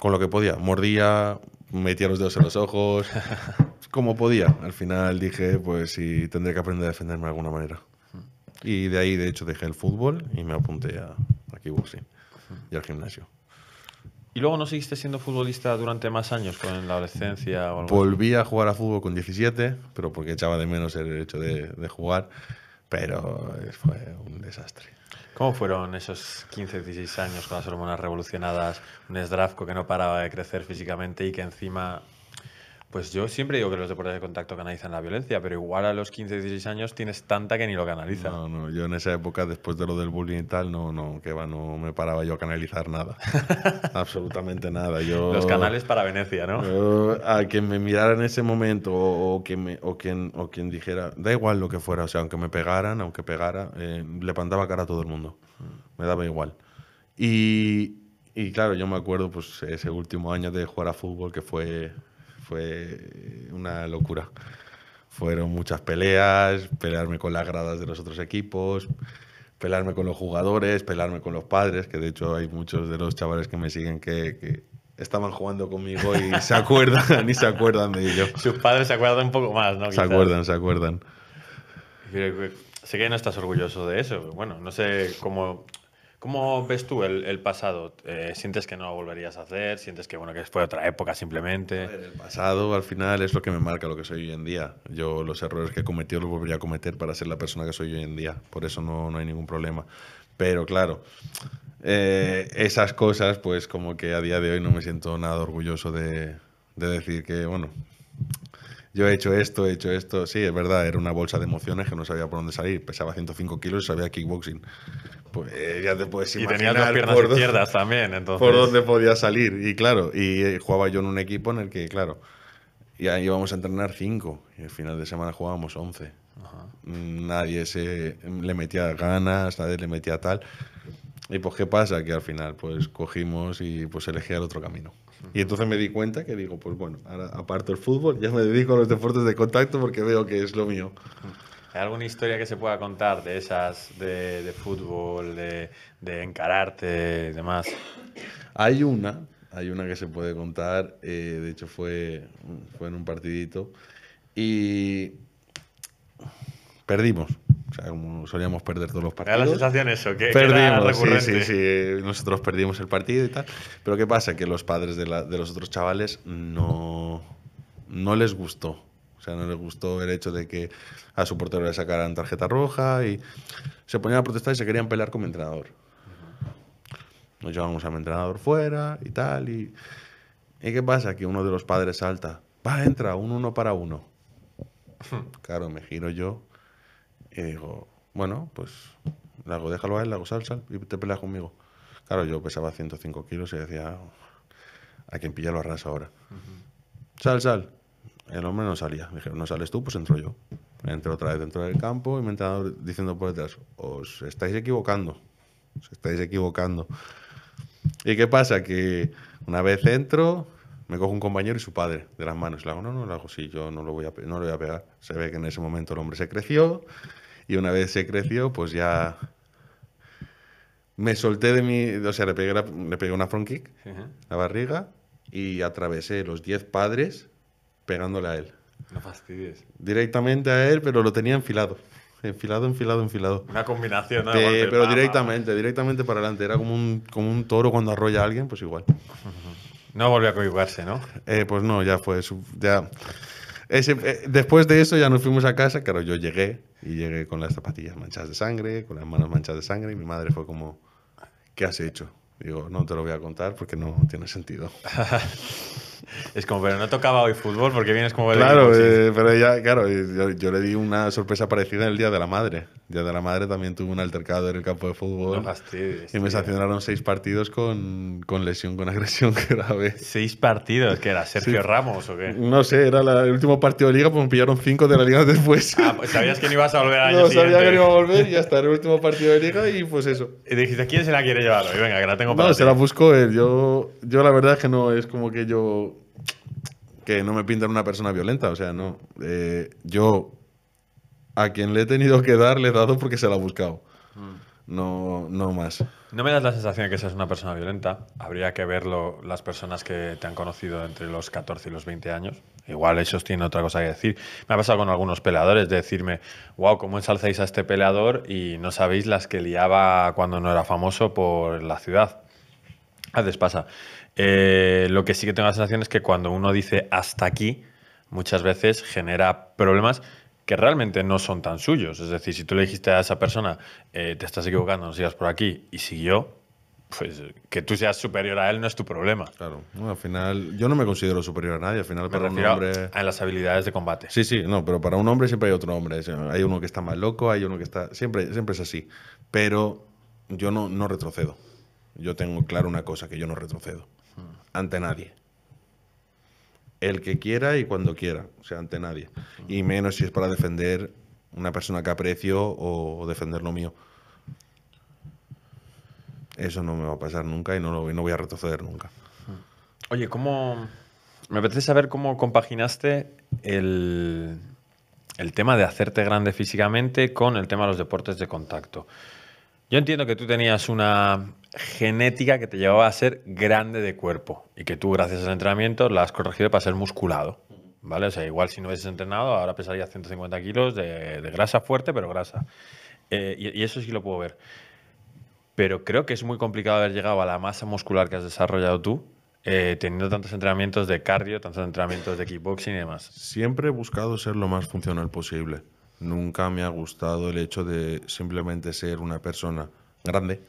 con lo que podía. Mordía, metía los dedos en los ojos, como podía. Al final dije, pues sí, tendré que aprender a defenderme de alguna manera. Y de ahí, de hecho, dejé el fútbol y me apunté a, a boxing y al gimnasio. ¿Y luego no seguiste siendo futbolista durante más años, con la adolescencia Volví a jugar a fútbol con 17, pero porque echaba de menos el hecho de, de jugar pero eh, fue un desastre. ¿Cómo fueron esos 15, 16 años con las hormonas revolucionadas, un esdrafco que no paraba de crecer físicamente y que encima pues yo siempre digo que los deportes de contacto canalizan la violencia, pero igual a los 15, 16 años tienes tanta que ni lo canaliza. No, no, yo en esa época, después de lo del bullying y tal, no, no, que va, no me paraba yo a canalizar nada. Absolutamente nada. Yo, los canales para Venecia, ¿no? a quien me mirara en ese momento o, quien me, o, quien, o quien dijera, da igual lo que fuera, o sea, aunque me pegaran, aunque pegara, eh, le plantaba cara a todo el mundo. Me daba igual. Y, y claro, yo me acuerdo pues ese último año de jugar a fútbol que fue fue eh, una locura. Fueron muchas peleas, pelearme con las gradas de los otros equipos, pelearme con los jugadores, pelearme con los padres, que de hecho hay muchos de los chavales que me siguen que, estaban jugando conmigo y se acuerdan y se acuerdan de ello. Sus padres se acuerdan un poco más, ¿no? Se acuerdan, se acuerdan. Eh, sé que no estás orgulloso de eso, bueno, no sé cómo ¿Cómo ves tú el, pasado? Eh, ¿Sientes que no lo volverías a hacer? ¿Sientes que, bueno, que fue otra época simplemente? el pasado al final es lo que me marca lo que soy hoy en día. Yo los errores que he cometido los volvería a cometer para ser la persona que soy hoy en día. Por eso no, no hay ningún problema. Pero claro, eh, esas cosas, pues como que a día de hoy no me siento nada orgulloso de, de decir que, bueno, yo he hecho esto, he hecho esto. Sí, es verdad, era una bolsa de emociones que no sabía por dónde salir. Pesaba 105 kilos y sabía kickboxing. Pues, ya te puedes imaginar. Y tenía dos piernas por también, entonces. Por dónde podía salir. Y claro, y eh, jugaba yo en un equipo en el que, claro, ya íbamos a entrenar cinco. Y el final de semana jugábamos once. Nadie se le metía ganas, nadie le metía tal. Y pues, ¿qué pasa? Que al final, pues cogimos y pues elegí el otro camino. Y entonces me di cuenta que digo, pues bueno, ahora aparto el fútbol, ya me dedico a los deportes de contacto porque veo que es lo mío. ¿Hay alguna historia que se pueda contar de esas, de, fútbol, de, encararte y demás? Hay una, hay una que se puede contar, eh, de hecho fue, fue en un partidito y perdimos. O sea, como solíamos perder todos los partidos. la sensación eso, que perdimos, era sí, sí, sí. Nosotros perdimos el partido y tal. Pero ¿qué pasa? Que los padres de, de los otros chavales no, no les gustó o sea, no le gustó el hecho de que a su portero le sacaran tarjeta roja y se ponían a protestar y se querían pelear con mi entrenador. Nos llevamos a mi entrenador fuera y tal. ¿Y, ¿Y qué pasa? Que uno de los padres salta. Va, entra, un uno para uno. Claro, me giro yo y digo, bueno, pues déjalo a él, hago sal, sal y te peleas conmigo. Claro, yo pesaba 105 kilos y decía, a quien pilla lo arrasa ahora. Sal, sal. El hombre no salía. Me dijeron, no sales tú, pues entro yo. Entro otra vez dentro del campo y me entrenador diciendo por detrás, os estáis equivocando. Os estáis equivocando. ¿Y qué pasa? Que una vez entro, me cojo un compañero y su padre de las manos. Le hago, no, no, le hago, sí, yo no lo voy a, no lo voy a pegar. Se ve que en ese momento el hombre se creció y una vez se creció, pues ya me solté de mi, o sea, le pegué, una front kick, la barriga y atravesé los 10 padres pegándole a él. No fastidies. Directamente a él, pero lo tenía enfilado. Enfilado, enfilado, enfilado. Una combinación, ¿no? pero directamente, directamente para adelante. Era como un, como un toro cuando arrolla a alguien, pues igual. No volvió a coyugarse, ¿no? Eh, pues no, ya fue. Ya. Eh, después de eso ya nos fuimos a casa. Claro, yo llegué y llegué con las zapatillas manchadas de sangre, con las manos manchadas de sangre. Y mi madre fue como, ¿qué has hecho? Digo, no te lo voy a contar porque no tiene sentido. es como, pero no tocaba hoy fútbol porque vienes como... Claro, eh, pero ya claro, yo, le di una sorpresa parecida en el Día de la Madre. El Día de la Madre también tuve un altercado en el campo de fútbol. y me sancionaron seis partidos con, con, lesión, con agresión grave. ¿Seis partidos? ¿Que era Sergio Ramos o qué? No sé, era el último partido de Liga, pues me pillaron cinco de la Liga después. Ah, pues sabías que no ibas a volver a año No, sabía que no iba a volver y ya está, el último partido de Liga y pues eso. Y dijiste, ¿quién se la quiere llevar hoy? Venga, que la tengo para No, se la busco él. Yo, yo la verdad es que no es como que yo que no me pintan una persona violenta. O sea, no. Eh, yo a quien le he tenido que dar, le he dado porque se la ha buscado. Mm. No, no más. No me das la sensación de que seas una persona violenta. Habría que verlo las personas que te han conocido entre los 14 y los 20 años. Igual ellos tienen otra cosa que decir. Me ha pasado con algunos peleadores decirme, wow, ¿cómo ensalzáis a este peleador? Y no sabéis las que liaba cuando no era famoso por la ciudad. A veces pasa. Eh, lo que sí que tengo la sensación es que cuando uno dice hasta aquí, muchas veces genera problemas que realmente no son tan suyos. Es decir, si tú le dijiste a esa persona, eh, te estás equivocando, no sigas por aquí, y siguió, pues que tú seas superior a él no es tu problema. Claro, al final yo no me considero superior a nadie, al final me para a las habilidades de combate. Sí, sí, no, pero para un hombre siempre hay otro hombre, hay uno que está más loco, hay uno que está siempre siempre es así, pero yo no no retrocedo. Yo tengo claro una cosa que yo no retrocedo ante nadie. El que quiera y cuando quiera, o sea, ante nadie. Y menos si es para defender una persona que aprecio o defender lo mío. Eso no me va a pasar nunca y no, no voy a retroceder nunca. Oye, ¿cómo... Me apetece saber cómo compaginaste el, el tema de hacerte grande físicamente con el tema de los deportes de contacto. Yo entiendo que tú tenías una genética que te llevaba a ser grande de cuerpo y que tú, gracias al entrenamiento, la has corregido para ser musculado. ¿Vale? O sea, igual si no hubieses entrenado, ahora pesaría 150 kilos de, grasa fuerte, pero grasa. Eh, y, eso sí lo puedo ver. Pero creo que es muy complicado haber llegado a la masa muscular que has desarrollado tú eh, teniendo tantos entrenamientos de cardio, tantos entrenamientos de kickboxing y demás. Siempre he buscado ser lo más funcional posible. Nunca me ha gustado el hecho de simplemente ser una persona grande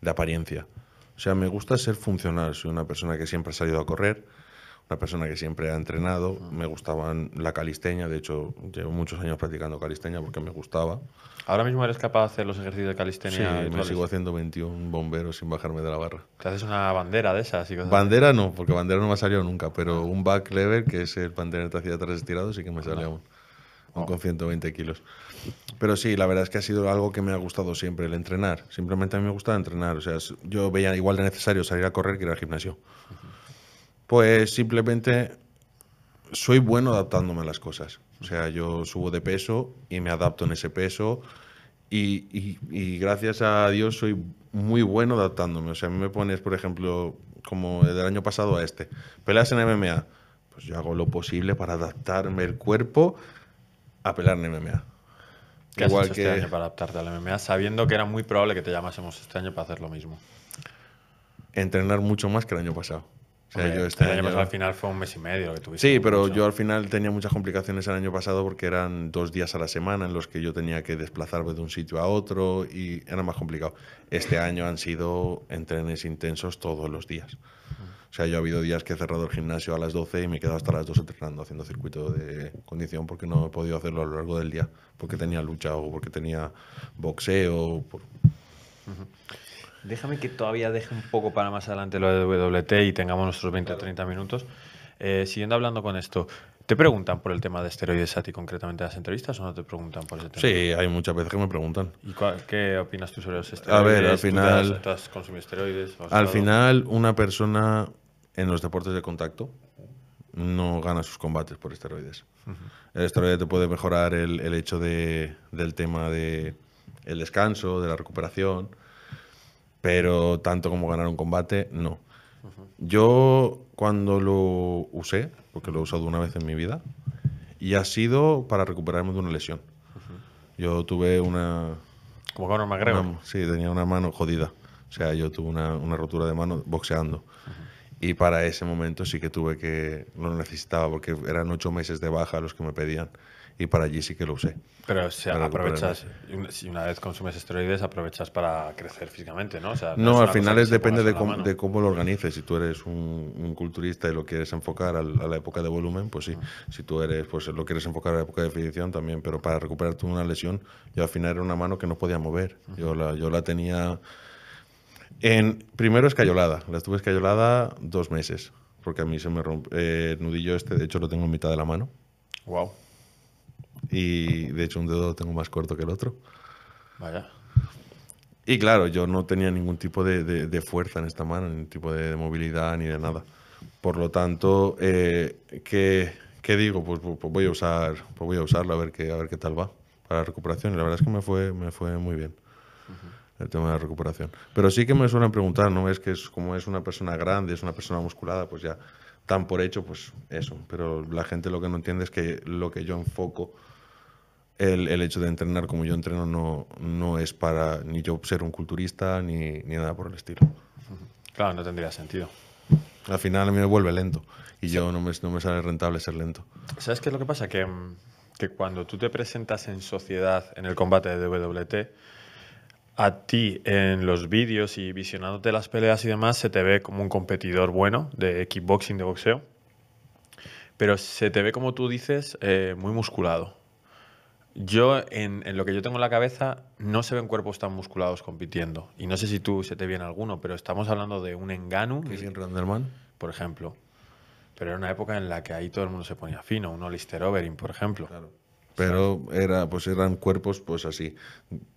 de apariencia. O sea, me gusta ser funcional. Soy una persona que siempre ha salido a correr, una persona que siempre ha entrenado. Me gustaba la calisteña. De hecho, llevo muchos años practicando calisteña porque me gustaba. ¿Ahora mismo eres capaz de hacer los ejercicios de calistenia? Sí, me sigo haciendo 21 bomberos sin bajarme de la barra. ¿Te haces una bandera de esas? bandera no, porque bandera no me ha salido nunca, pero un back lever, que es el te hacia atrás estirado, sí que me sale aún con 120 kilos. Pero sí, la verdad es que ha sido algo que me ha gustado siempre, el entrenar. Simplemente a mí me gustaba entrenar. O sea, yo veía igual de necesario salir a correr que ir al gimnasio. Pues simplemente soy bueno adaptándome a las cosas. O sea, yo subo de peso y me adapto en ese peso. Y, y gracias a Dios soy muy bueno adaptándome. O sea, a mí me pones, por ejemplo, como del año pasado a este, peleas en MMA. Pues yo hago lo posible para adaptarme el cuerpo a pelar en MMA. ¿Qué Igual este que... este año para adaptarte al MMA, sabiendo que era muy probable que te llamásemos este año para hacer lo mismo? Entrenar mucho más que el año pasado. este año, al final fue un mes y medio lo que tuviste. Sí, pero yo al final tenía muchas complicaciones el año pasado porque eran dos días a la semana en los que yo tenía que desplazarme de un sitio a otro y era más complicado. Este año han sido entrenes intensos todos los días. Mm. O sea, yo ha habido días que he cerrado el gimnasio a las 12 y me he quedado hasta las 2 entrenando, haciendo circuito de condición porque no he podido hacerlo a lo largo del día, porque tenía lucha o porque tenía boxeo. Déjame que todavía deje un poco para más adelante lo de WT y tengamos nuestros 20 o 30 minutos. Eh, siguiendo hablando con esto, ¿te preguntan por el tema de esteroides a ti concretamente en las entrevistas o no te preguntan por ese tema? Sí, hay muchas veces que me preguntan. ¿Y qué opinas tú sobre los esteroides? A ver, al final... ¿Tú consumiendo consumido esteroides? al final, una persona en los deportes de contacto no gana sus combates por esteroides. El esteroide te puede mejorar el, el hecho de, del tema del el descanso, de la recuperación, pero tanto como ganar un combate, no. Yo cuando lo usé, porque lo he usado una vez en mi vida, y ha sido para recuperarme de una lesión. Yo tuve una... Como Conor McGregor. Una, sí, tenía una mano jodida. O sea, yo tuve una, una rotura de mano boxeando. Y para ese momento sí que tuve que, lo necesitaba, porque eran ocho meses de baja los que me pedían. Y para allí sí que lo usé. Pero o aprovechas, si una vez consumes esteroides, aprovechas para crecer físicamente, ¿no? no, al final es depende de cómo, lo organices. Si tú eres un, culturista y lo quieres enfocar a la, época de volumen, pues sí. Si tú eres, pues lo quieres enfocar a la época de definición también, pero para recuperarte una lesión, yo al final era una mano que no podía mover. Yo la, yo la tenía en, primero escayolada. La estuve escayolada dos meses, porque a mí se me rompe eh, el nudillo este, de hecho lo tengo en mitad de la mano. Wow. Y de hecho un dedo lo tengo más corto que el otro. Vaya. Y claro, yo no tenía ningún tipo de, fuerza en esta mano, ningún tipo de, movilidad ni de nada. Por lo tanto, eh, ¿qué, digo? Pues, pues, pues, pues, voy a usarlo a ver qué, tal va para la recuperación. Y la verdad es que me fue muy bien el tema de la recuperación. Pero sí que me suelen preguntar, ¿no? Es que es, como es una persona grande, es una persona musculada, pues ya tan por hecho, pues eso. Pero la gente lo que no entiende es que lo que yo enfoco, el, hecho de entrenar como yo entreno, no, no es para ni yo ser un culturista ni, nada por el estilo. Claro, no tendría sentido. Al final a mí me vuelve lento y yo no me, no me sale rentable ser lento. ¿Sabes qué es lo que pasa? Que, mm, que cuando tú te presentas en sociedad en el combate de WT, a ti en los vídeos y visionándote las peleas y demás se te ve como un competidor bueno de kickboxing, de boxeo, pero se te ve, como tú dices, eh, muy musculado. Yo, en, lo que yo tengo en la cabeza, no se ven cuerpos tan musculados compitiendo. Y no sé si tú se te viene alguno, pero estamos hablando de un engano. Kevin Por ejemplo. Pero era una época en la que ahí todo el mundo se ponía fino, un Olister Overing, por ejemplo. Pero era, pues eran cuerpos pues así,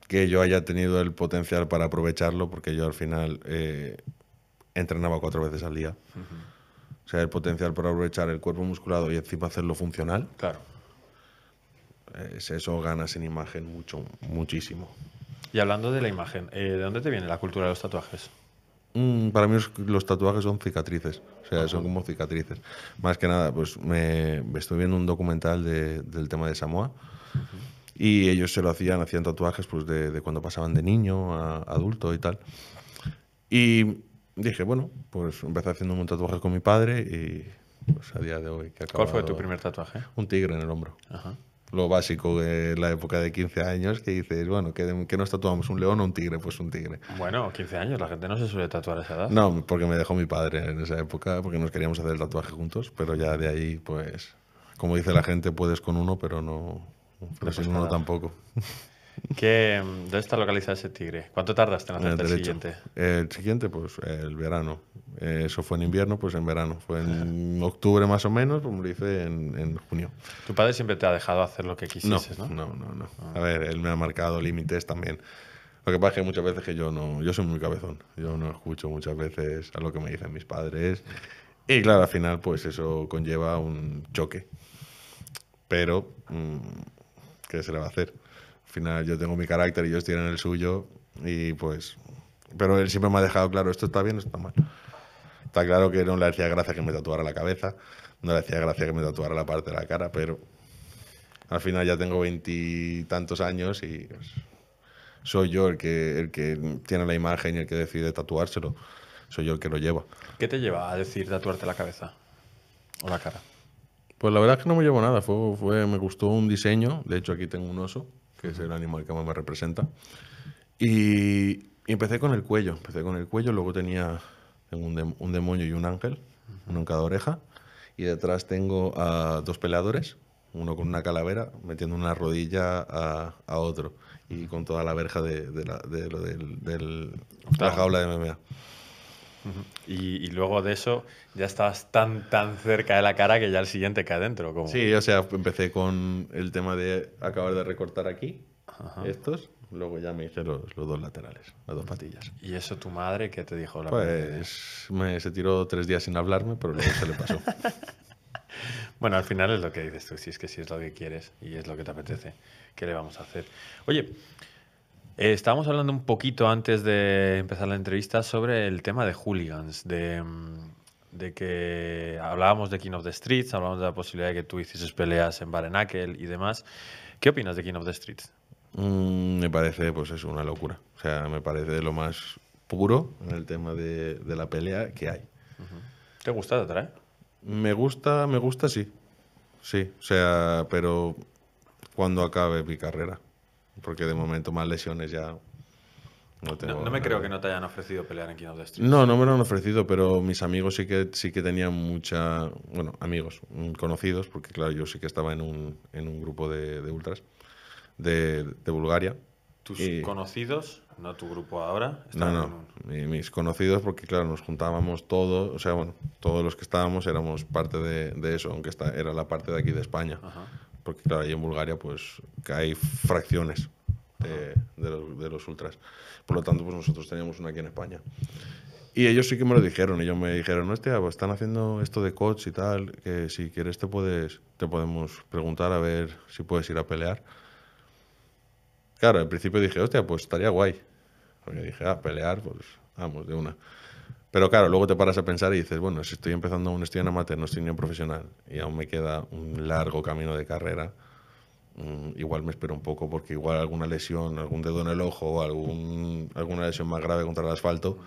que yo haya tenido el potencial para aprovecharlo, porque yo al final eh, entrenaba cuatro veces al día. O sea, el potencial para aprovechar el cuerpo musculado y encima hacerlo funcional. Claro. Es eso ganas en imagen mucho, muchísimo. Y hablando de la imagen, eh, ¿de dónde te viene la cultura de los tatuajes? Mm, para mí los, tatuajes son cicatrices, o sea, son como cicatrices. Más que nada, pues me, me estoy viendo un documental del tema de Samoa. Y ellos se lo hacían, hacían tatuajes pues, de, cuando pasaban de niño a adulto y tal. Y dije, bueno, pues empecé haciendo un tatuaje con mi padre y pues a día de hoy. Que ¿Cuál fue tu primer tatuaje? Un tigre en el hombro. Ajá lo básico de la época de 15 años, que dices, bueno, que, que nos tatuamos un león o un tigre, pues un tigre. Bueno, 15 años, la gente no se suele tatuar a esa edad. No, porque me dejó mi padre en esa época, porque nos queríamos hacer el tatuaje juntos, pero ya de ahí, pues, como dice la gente, puedes con uno, pero no, pero sin uno tampoco. ¿Qué, mm, ¿Dónde está localizado ese tigre? ¿Cuánto tardaste en hacer el, siguiente? El siguiente, pues el verano. Eh, eso fue en invierno, pues en verano. Fue en octubre más o menos, como me lo hice en, junio. Tu padre siempre te ha dejado hacer lo que quisieses, ¿no? No, no, no. Ah. A ver, él me ha marcado límites también. Lo que pasa es que muchas veces que yo no, yo soy muy cabezón. Yo no escucho muchas veces a lo que me dicen mis padres. Y claro, al final, pues eso conlleva un choque. Pero, mm, ¿qué se le va a hacer? final yo tengo mi carácter y ellos tienen el suyo y pues... Pero él siempre me ha dejado claro, esto está bien, esto está mal. Está claro que no le hacía gracia que me tatuara la cabeza, no le hacía gracia que me tatuara la parte de la cara, pero al final ya tengo veintitantos años y pues, soy yo el que, el que tiene la imagen y el que decide tatuárselo. Soy yo el que lo lleva. ¿Qué te lleva a decir tatuarte la cabeza o la cara? Pues la verdad es que no me llevo nada. Fue, fue, me gustó un diseño. De hecho, aquí tengo un oso que es el animal que más me representa. Y, empecé con el cuello, empecé con el cuello, luego tenía un, demonio y un ángel, uno en cada oreja, y detrás tengo a dos peladores, uno con una calavera metiendo una rodilla a, otro, y con toda la verja de, la jaula de MMA y, luego de eso ya estabas tan, tan cerca de la cara que ya el siguiente cae dentro. Como... Sí, o sea, empecé con el tema de acabar de recortar aquí estos, luego ya me hice los, dos laterales, las dos patillas. ¿Y eso tu madre qué te dijo? La pues me, se tiró tres días sin hablarme, pero luego se le pasó. bueno, al final es lo que dices tú, si es que si es lo que quieres y es lo que te apetece, ¿qué le vamos a hacer? Oye, eh, estábamos hablando un poquito antes de empezar la entrevista sobre el tema de hooligans, mm, de, que hablábamos de King of the Streets, hablábamos de la posibilidad de que tú hicieses peleas en Barenakel y demás. ¿Qué opinas de King of the Streets? Mm, me parece, pues es una locura. O sea, me parece lo más puro en el tema de, la pelea que hay. ¿Te gusta, de trae? Me gusta, me gusta, sí. Sí, o sea, pero cuando acabe mi carrera porque de momento más lesiones ya no, tengo, no, me creo que no te hayan ofrecido pelear en King of No, no me lo han ofrecido, pero mis amigos sí que, sí que tenían mucha. Bueno, amigos, mm, conocidos, porque claro, yo sí que estaba en un, en un grupo de, de ultras de, de, Bulgaria. ¿Tus conocidos? No tu grupo ahora. No, no. Mis conocidos, porque claro, nos juntábamos todos, o sea, bueno, todos los que estábamos éramos parte de, eso, aunque era la parte de aquí de España. Porque claro, ahí en Bulgaria pues que hay fracciones de, los, ultras. Por lo tanto, pues nosotros teníamos una aquí en España. Y ellos sí que me lo dijeron, ellos me dijeron, no, hostia, pues están haciendo esto de coach y tal, que si quieres te, puedes, te podemos preguntar a ver si puedes ir a pelear. Claro, al principio dije, hostia, pues estaría guay. Porque dije, ah, pelear, pues vamos, de una. Pero claro, luego te paras a pensar y dices, bueno, si estoy empezando aún estoy en amateur, no estoy ni en profesional y aún me queda un largo camino de carrera, Mm, igual me espero un poco porque igual alguna lesión, algún dedo en el ojo, algún, alguna lesión más grave contra el asfalto,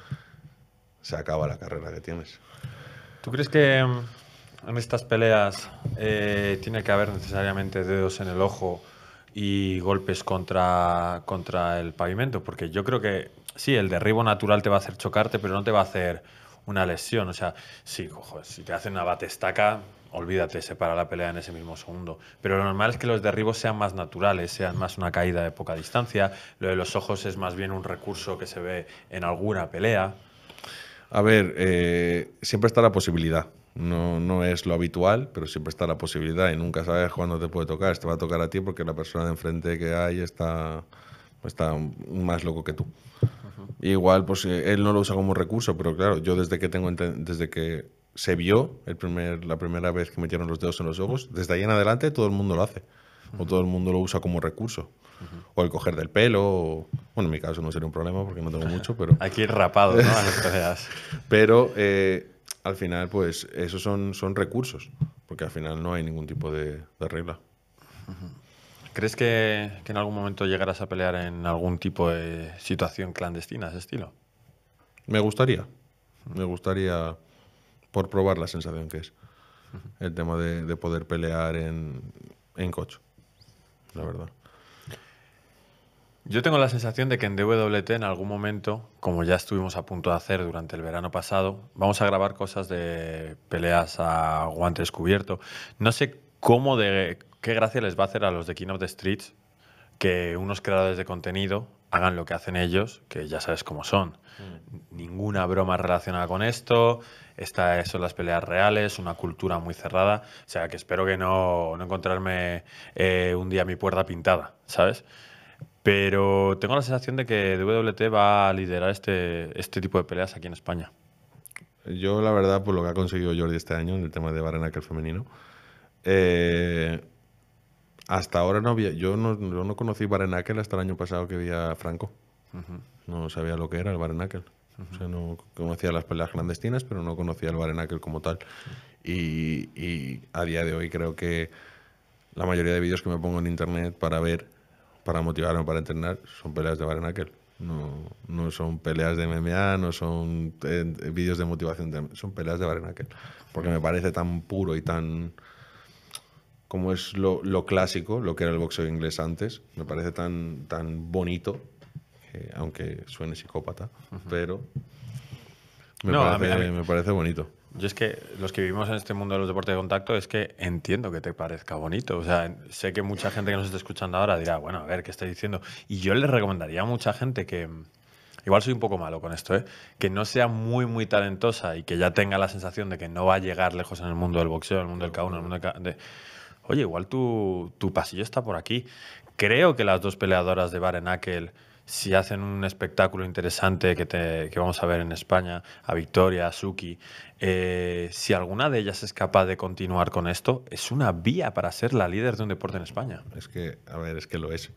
se acaba la carrera que tienes. ¿Tú crees que em, en estas peleas eh, tiene que haber necesariamente dedos en el ojo y golpes contra, contra el pavimento? Porque yo creo que sí, el derribo natural te va a hacer chocarte, pero no te va a hacer una lesión. O sea, sí, ojo, si te hacen una batestaca, olvídate, se para la pelea en ese mismo segundo. Pero lo normal es que los derribos sean más naturales, sean más una caída de poca distancia. Lo de los ojos es más bien un recurso que se ve en alguna pelea. A ver, eh, siempre está la posibilidad. No, no, es lo habitual, pero siempre está la posibilidad y nunca sabes cuándo te puede tocar. Te va a tocar a ti porque la persona de enfrente que hay está, está más loco que tú. Igual, pues eh, él no lo usa como recurso, pero claro, yo desde que tengo desde que se vio la primera vez que metieron los dedos en los ojos. Desde ahí en adelante todo el mundo lo hace. O todo el mundo lo usa como recurso. O el coger del pelo. bueno, en mi caso no sería un problema porque no tengo mucho, pero. Aquí rapado, ¿no? pero eh, al final, pues, esos son, recursos. Porque al final no hay ningún tipo de, regla. ¿Crees que, que, en algún momento llegarás a pelear en algún tipo de situación clandestina, ese estilo? Me gustaría. Me gustaría por probar la sensación que es el tema de, poder pelear en, en coche, la verdad. Yo tengo la sensación de que en DWT en algún momento, como ya estuvimos a punto de hacer durante el verano pasado, vamos a grabar cosas de peleas a guante descubierto. No sé cómo de qué gracia les va a hacer a los de King of the Streets que unos creadores de contenido hagan lo que hacen ellos, que ya sabes cómo son. Mm. Ninguna broma relacionada con esto, estas son las peleas reales, una cultura muy cerrada, o sea que espero que no, no encontrarme eh, un día mi puerta pintada, ¿sabes? Pero tengo la sensación de que WT va a liderar este, este tipo de peleas aquí en España. Yo, la verdad, por lo que ha conseguido Jordi este año en el tema de el femenino, eh, hasta ahora no había. Yo no, conocí Barenakel hasta el año pasado que vi a Franco. No sabía lo que era el Barenakel. O no conocía las peleas clandestinas, pero no conocía el Barenakel como tal. Y, a día de hoy creo que la mayoría de vídeos que me pongo en internet para ver, para motivarme, para entrenar, son peleas de Barenakel. No, no son peleas de MMA, no son eh, eh, vídeos de motivación, son peleas de Barenakel. Porque me parece tan puro y tan como es lo, lo, clásico, lo que era el boxeo inglés antes, me parece tan, tan bonito aunque suene psicópata, pero me, parece, bonito. Yo es que los que vivimos en este mundo de los deportes de contacto es que entiendo que te parezca bonito. O sea, sé que mucha gente que nos está escuchando ahora dirá, bueno, a ver, ¿qué está diciendo? Y yo le recomendaría a mucha gente que, igual soy un poco malo con esto, ¿eh? que no sea muy, muy talentosa y que ya tenga la sensación de que no va a llegar lejos en el mundo del boxeo, en el mundo del K1, en el mundo del Oye, igual tu, tu pasillo está por aquí. Creo que las dos peleadoras de Baren si hacen un espectáculo interesante que, vamos a ver en España, a Victoria, a Suki, eh, si alguna de ellas es capaz de continuar con esto, es una vía para ser la líder de un deporte en España. Es que, a ver, es que lo es.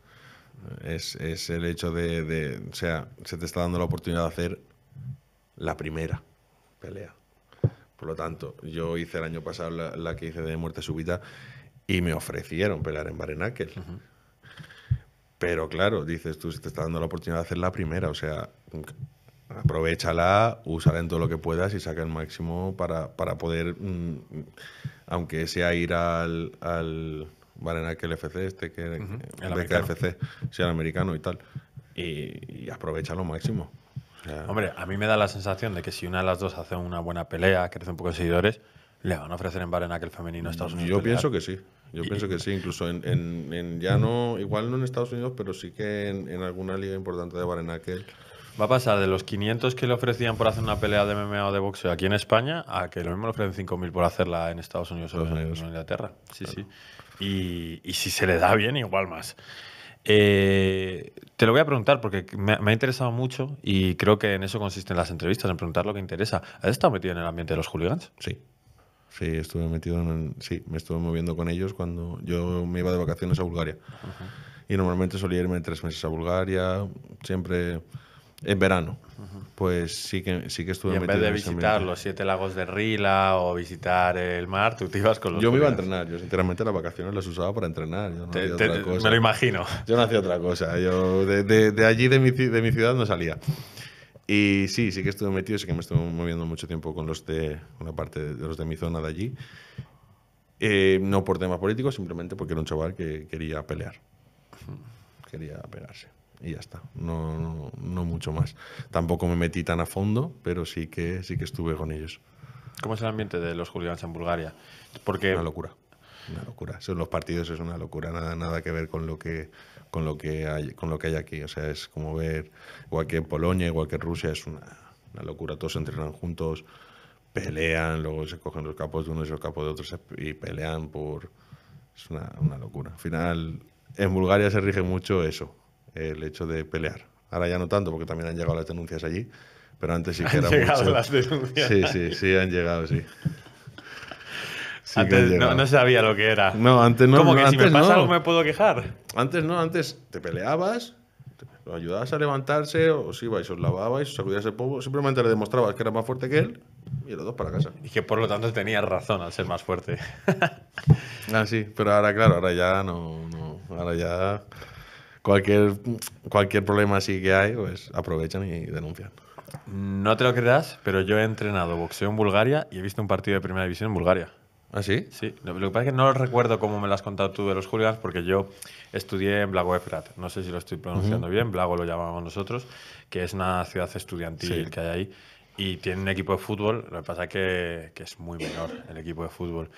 Es, el hecho de, o sea, se te está dando la oportunidad de hacer la primera pelea. Por lo tanto, yo hice el año pasado la, que hice de muerte súbita y me ofrecieron pelear en Barenakel. Pero claro, dices tú, si te está dando la oportunidad de hacer la primera, o sea, aprovechala, úsala en todo lo que puedas y saca el máximo para, para poder, mm, aunque sea ir al, al vale, en FC, este que el sea el americano y tal, y, aprovecha lo máximo. Hombre, a mí me da la sensación de que si una de las dos hace una buena pelea, crece un poco de seguidores, le van a ofrecer en Varena el femenino a Estados mm, Unidos. Yo pienso que sí. Yo pienso que sí, incluso en, ya no, igual no en Estados Unidos, pero sí que en, alguna liga importante de Barenakel. Va a pasar de los 500 que le ofrecían por hacer una pelea de MMA o de boxeo aquí en España a que lo mismo le ofrecen 5.000 por hacerla en Estados Unidos o en, Inglaterra. Sí, sí. Y, si se le da bien, igual más. Eh, te lo voy a preguntar porque me, ha interesado mucho y creo que en eso consisten las entrevistas, en preguntar lo que interesa. ¿Has estado metido en el ambiente de los hooligans? Sí. Sí, estuve metido sí, me estuve moviendo con ellos cuando yo me iba de vacaciones a Bulgaria. Y normalmente solía irme tres meses a Bulgaria, siempre en verano. Pues sí que, sí que estuve y en vez de visitar los siete lagos de Rila o visitar el mar, tú te ibas con los Yo me iba a entrenar, yo sinceramente las vacaciones las usaba para entrenar. Yo no otra cosa. Me lo imagino. Yo no hacía otra cosa, yo de, de allí de mi, de mi ciudad no salía. Y sí, sí que estuve metido, sí que me estuve moviendo mucho tiempo con los de una parte de los de mi zona de allí. Eh, no por temas políticos, simplemente porque era un chaval que quería pelear. Quería pegarse. Y ya está. No, no, mucho más. Tampoco me metí tan a fondo, pero sí que, sí que estuve con ellos. ¿Cómo es el ambiente de los hooligans en Bulgaria? Porque... Una locura. Una locura. Son los partidos es una locura. Nada, nada que ver con lo que con lo que hay, con lo que hay aquí. O sea, es como ver, igual que en Polonia, igual que Rusia, es una, una locura, todos entrenan juntos, pelean, luego se cogen los capos de unos y los capos de otros y pelean por... Es una, una locura. Al final, en Bulgaria se rige mucho eso, el hecho de pelear. Ahora ya no tanto, porque también han llegado las denuncias allí, pero antes sí que han llegado las denuncias. Sí, sí, sí, han llegado, sí antes no, sabía lo que era. No, antes no. Como que si me pasa algo me puedo quejar. Antes no, antes te peleabas, lo ayudabas a levantarse, os ibais, os lavabais, os sacudías el polvo, simplemente le demostrabas que era más fuerte que él y los dos para casa. Y que por lo tanto tenías razón al ser más fuerte. ah, sí, pero ahora, claro, ahora ya no. ahora ya. Cualquier, cualquier problema así que hay, pues aprovechan y denuncian. No te lo creas, pero yo he entrenado boxeo en Bulgaria y he visto un partido de primera división en Bulgaria. ¿Ah, sí? Sí. Lo, que pasa es que no recuerdo cómo me lo has contado tú de los hooligans, porque yo estudié en Blago Efrat. No sé si lo estoy pronunciando bien, Blago lo llamamos nosotros, que es una ciudad estudiantil que hay ahí. Y tiene un equipo de fútbol, lo que pasa es que, es muy menor el equipo de fútbol.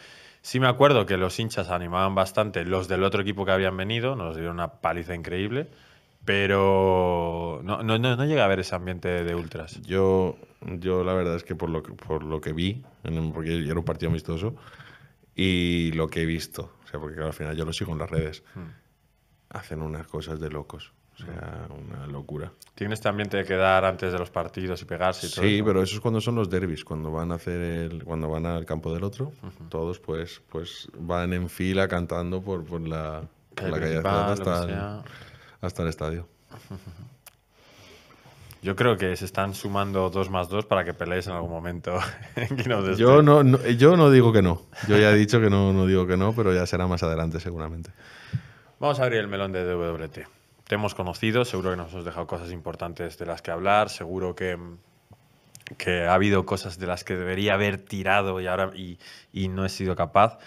Sí me acuerdo que los hinchas animaban bastante los del otro equipo que habían venido, nos dieron una paliza increíble, pero no, llega a ver ese ambiente de ultras. Yo, yo la verdad es que por lo que, por lo que vi, porque era un partido amistoso, y lo que he visto. O sea, porque al final yo lo sigo en las redes. Hmm. Hacen unas cosas de locos. O sea, hmm. una locura. Tienes este también que quedar antes de los partidos y pegarse y todo Sí, pero eso es cuando son los derbis, cuando van a hacer el, cuando van al campo del otro, todos pues, pues van en fila cantando por, por la, calle hasta, hasta el, estadio. Yo creo que se están sumando dos más dos para que peleéis en algún momento. yo, no, yo no digo que no. Yo ya he dicho que no, no digo que no, pero ya será más adelante seguramente. Vamos a abrir el melón de WT. Te hemos conocido, seguro que nos has dejado cosas importantes de las que hablar, seguro que, que ha habido cosas de las que debería haber tirado y, ahora, y, no he sido capaz.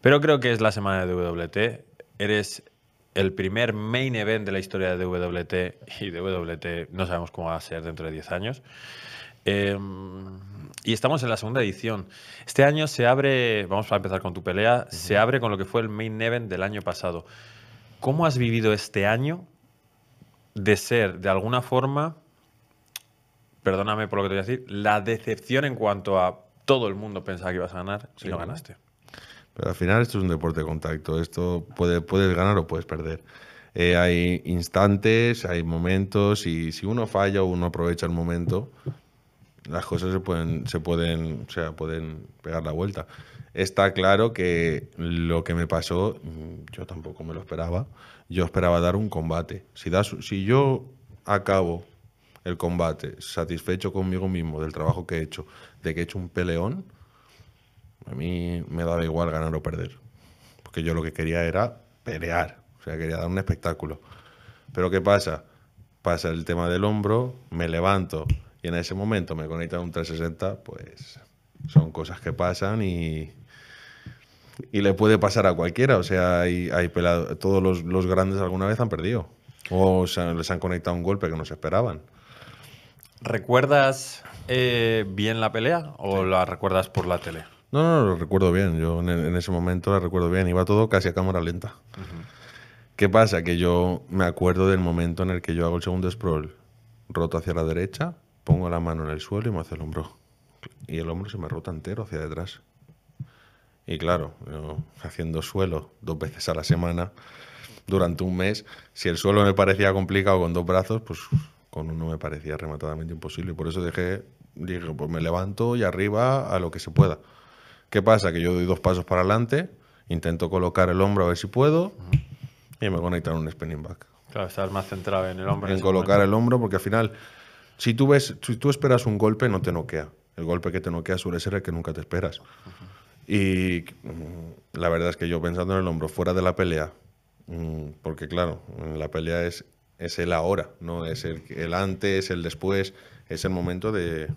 Pero creo que es la semana de WT. Eres el primer main event de la historia de WT y de WT no sabemos cómo va a ser dentro de 10 años. Em, y estamos en la segunda edición. Este año se abre, vamos a empezar con tu pelea, se abre con lo que fue el main event del año pasado. ¿Cómo has vivido este año de ser, de alguna forma, perdóname por lo que te voy a decir, la decepción en cuanto a todo el mundo pensaba que ibas a ganar si y ganaste? al final esto es un deporte de contacto. Esto puede, puedes ganar o puedes perder. Eh, hay instantes, hay momentos y si uno falla o uno aprovecha el momento, las cosas se pueden, se pueden, o sea, pueden pegar la vuelta. Está claro que lo que me pasó, mm, yo tampoco me lo esperaba. Yo esperaba dar un combate. Si, si yo acabo el combate satisfecho conmigo mismo del trabajo que he hecho, de que he hecho un peleón, a mí me daba igual ganar o perder. Porque yo lo que quería era pelear. O sea, quería dar un espectáculo. Pero ¿qué pasa? Pasa el tema del hombro, me levanto y en ese momento me conecta un 360, pues son cosas que pasan y, y le puede pasar a cualquiera. O sea, hay, todos los, grandes alguna vez han perdido o se, les han conectado un golpe que no se esperaban. ¿Recuerdas eh, bien la pelea o la recuerdas por la tele? No, no, lo recuerdo bien. Yo en, ese momento lo recuerdo bien. Iba todo casi a cámara lenta. ¿Qué pasa? Que yo me acuerdo del momento en el que yo hago el segundo sprawl roto hacia la derecha, pongo la mano en el suelo y me hace el hombro. Y el hombro se me rota entero hacia detrás. Y claro, haciendo suelo dos veces a la semana durante un mes, si el suelo me parecía complicado con dos brazos, pues con uno me parecía rematadamente imposible. Y por eso dejé, dije, pues me levanto y arriba a lo que se pueda. ¿Qué pasa? Que yo doy dos pasos para adelante, intento colocar el hombro a ver si puedo y me conectan un spinning back. Claro, estás más centrado en el hombro. En, colocar el hombro, porque al final, si tú ves, si tú esperas un golpe, no te noquea. El golpe que te noquea suele ser el que nunca te esperas. Y mm, la verdad es que yo pensando en el hombro fuera de la pelea, mm, porque claro, mm, la pelea es, es el ahora, no es el, el antes, el después, es el momento de,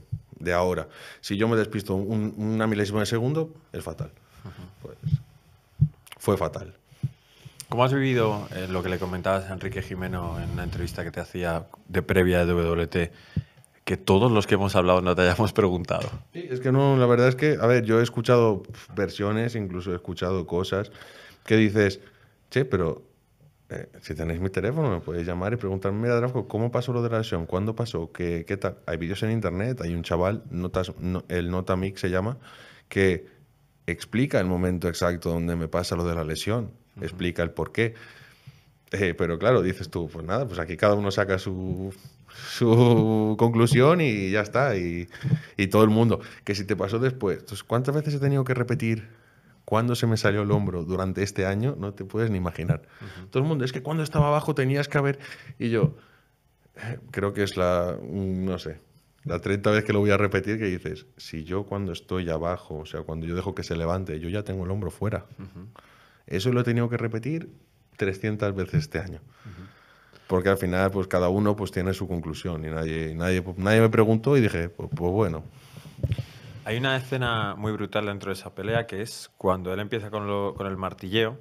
de ahora. Si yo me despisto un, una milésima de segundo, es fatal. Pues, fue fatal. ¿Cómo has vivido eh, lo que le comentabas a Enrique Jimeno en una entrevista que te hacía de previa de WT? que todos los que hemos hablado no te hayamos preguntado. Sí, es que no, la verdad es que, a ver, yo he escuchado versiones, incluso he escuchado cosas que dices, che, pero eh, si tenéis mi teléfono, me podéis llamar y preguntarme, mira, ¿cómo pasó lo de la lesión? ¿Cuándo pasó? ¿Qué, tal? Hay vídeos en internet, hay un chaval, notas, el Notamix se llama, que explica el momento exacto donde me pasa lo de la lesión, explica el por qué. Eh, pero claro, dices tú, pues nada, pues aquí cada uno saca su, conclusión y ya está. Y, y, todo el mundo. Que si te pasó después, ¿cuántas veces he tenido que repetir cuándo se me salió el hombro durante este año, no te puedes ni imaginar. Todo el mundo, es que cuando estaba abajo tenías que haber... Y yo, eh, creo que es la, mm, no sé, la 30 vez que lo voy a repetir que dices, si yo cuando estoy abajo, o sea, cuando yo dejo que se levante, yo ya tengo el hombro fuera. Eso lo he tenido que repetir 300 veces este año. Porque al final, pues cada uno pues, tiene su conclusión y nadie, nadie, pues, nadie me preguntó y dije, pues, pues bueno, hay una escena muy brutal dentro de esa pelea que es cuando él empieza con, el martilleo.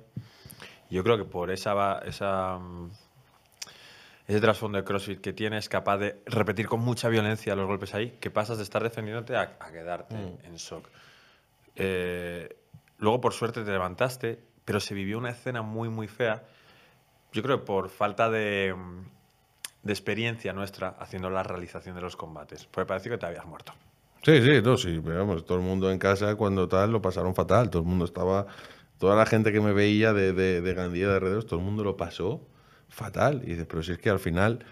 Yo creo que por esa, esa mm, ese trasfondo de CrossFit que tiene es capaz de repetir con mucha violencia los golpes ahí, que pasas de estar defendiéndote a, quedarte mm. en shock. Eh, luego, por suerte, te levantaste, pero se vivió una escena muy, muy fea. Yo creo que por falta de, mm, experiencia nuestra haciendo la realización de los combates. Porque pareció que te habías muerto. Sí, sí, no, sí, todo el mundo en casa cuando tal lo pasaron fatal, todo el mundo estaba, toda la gente que me veía de, de, de Gandía de alrededor, todo el mundo lo pasó fatal. Y dice, pero si es que al final,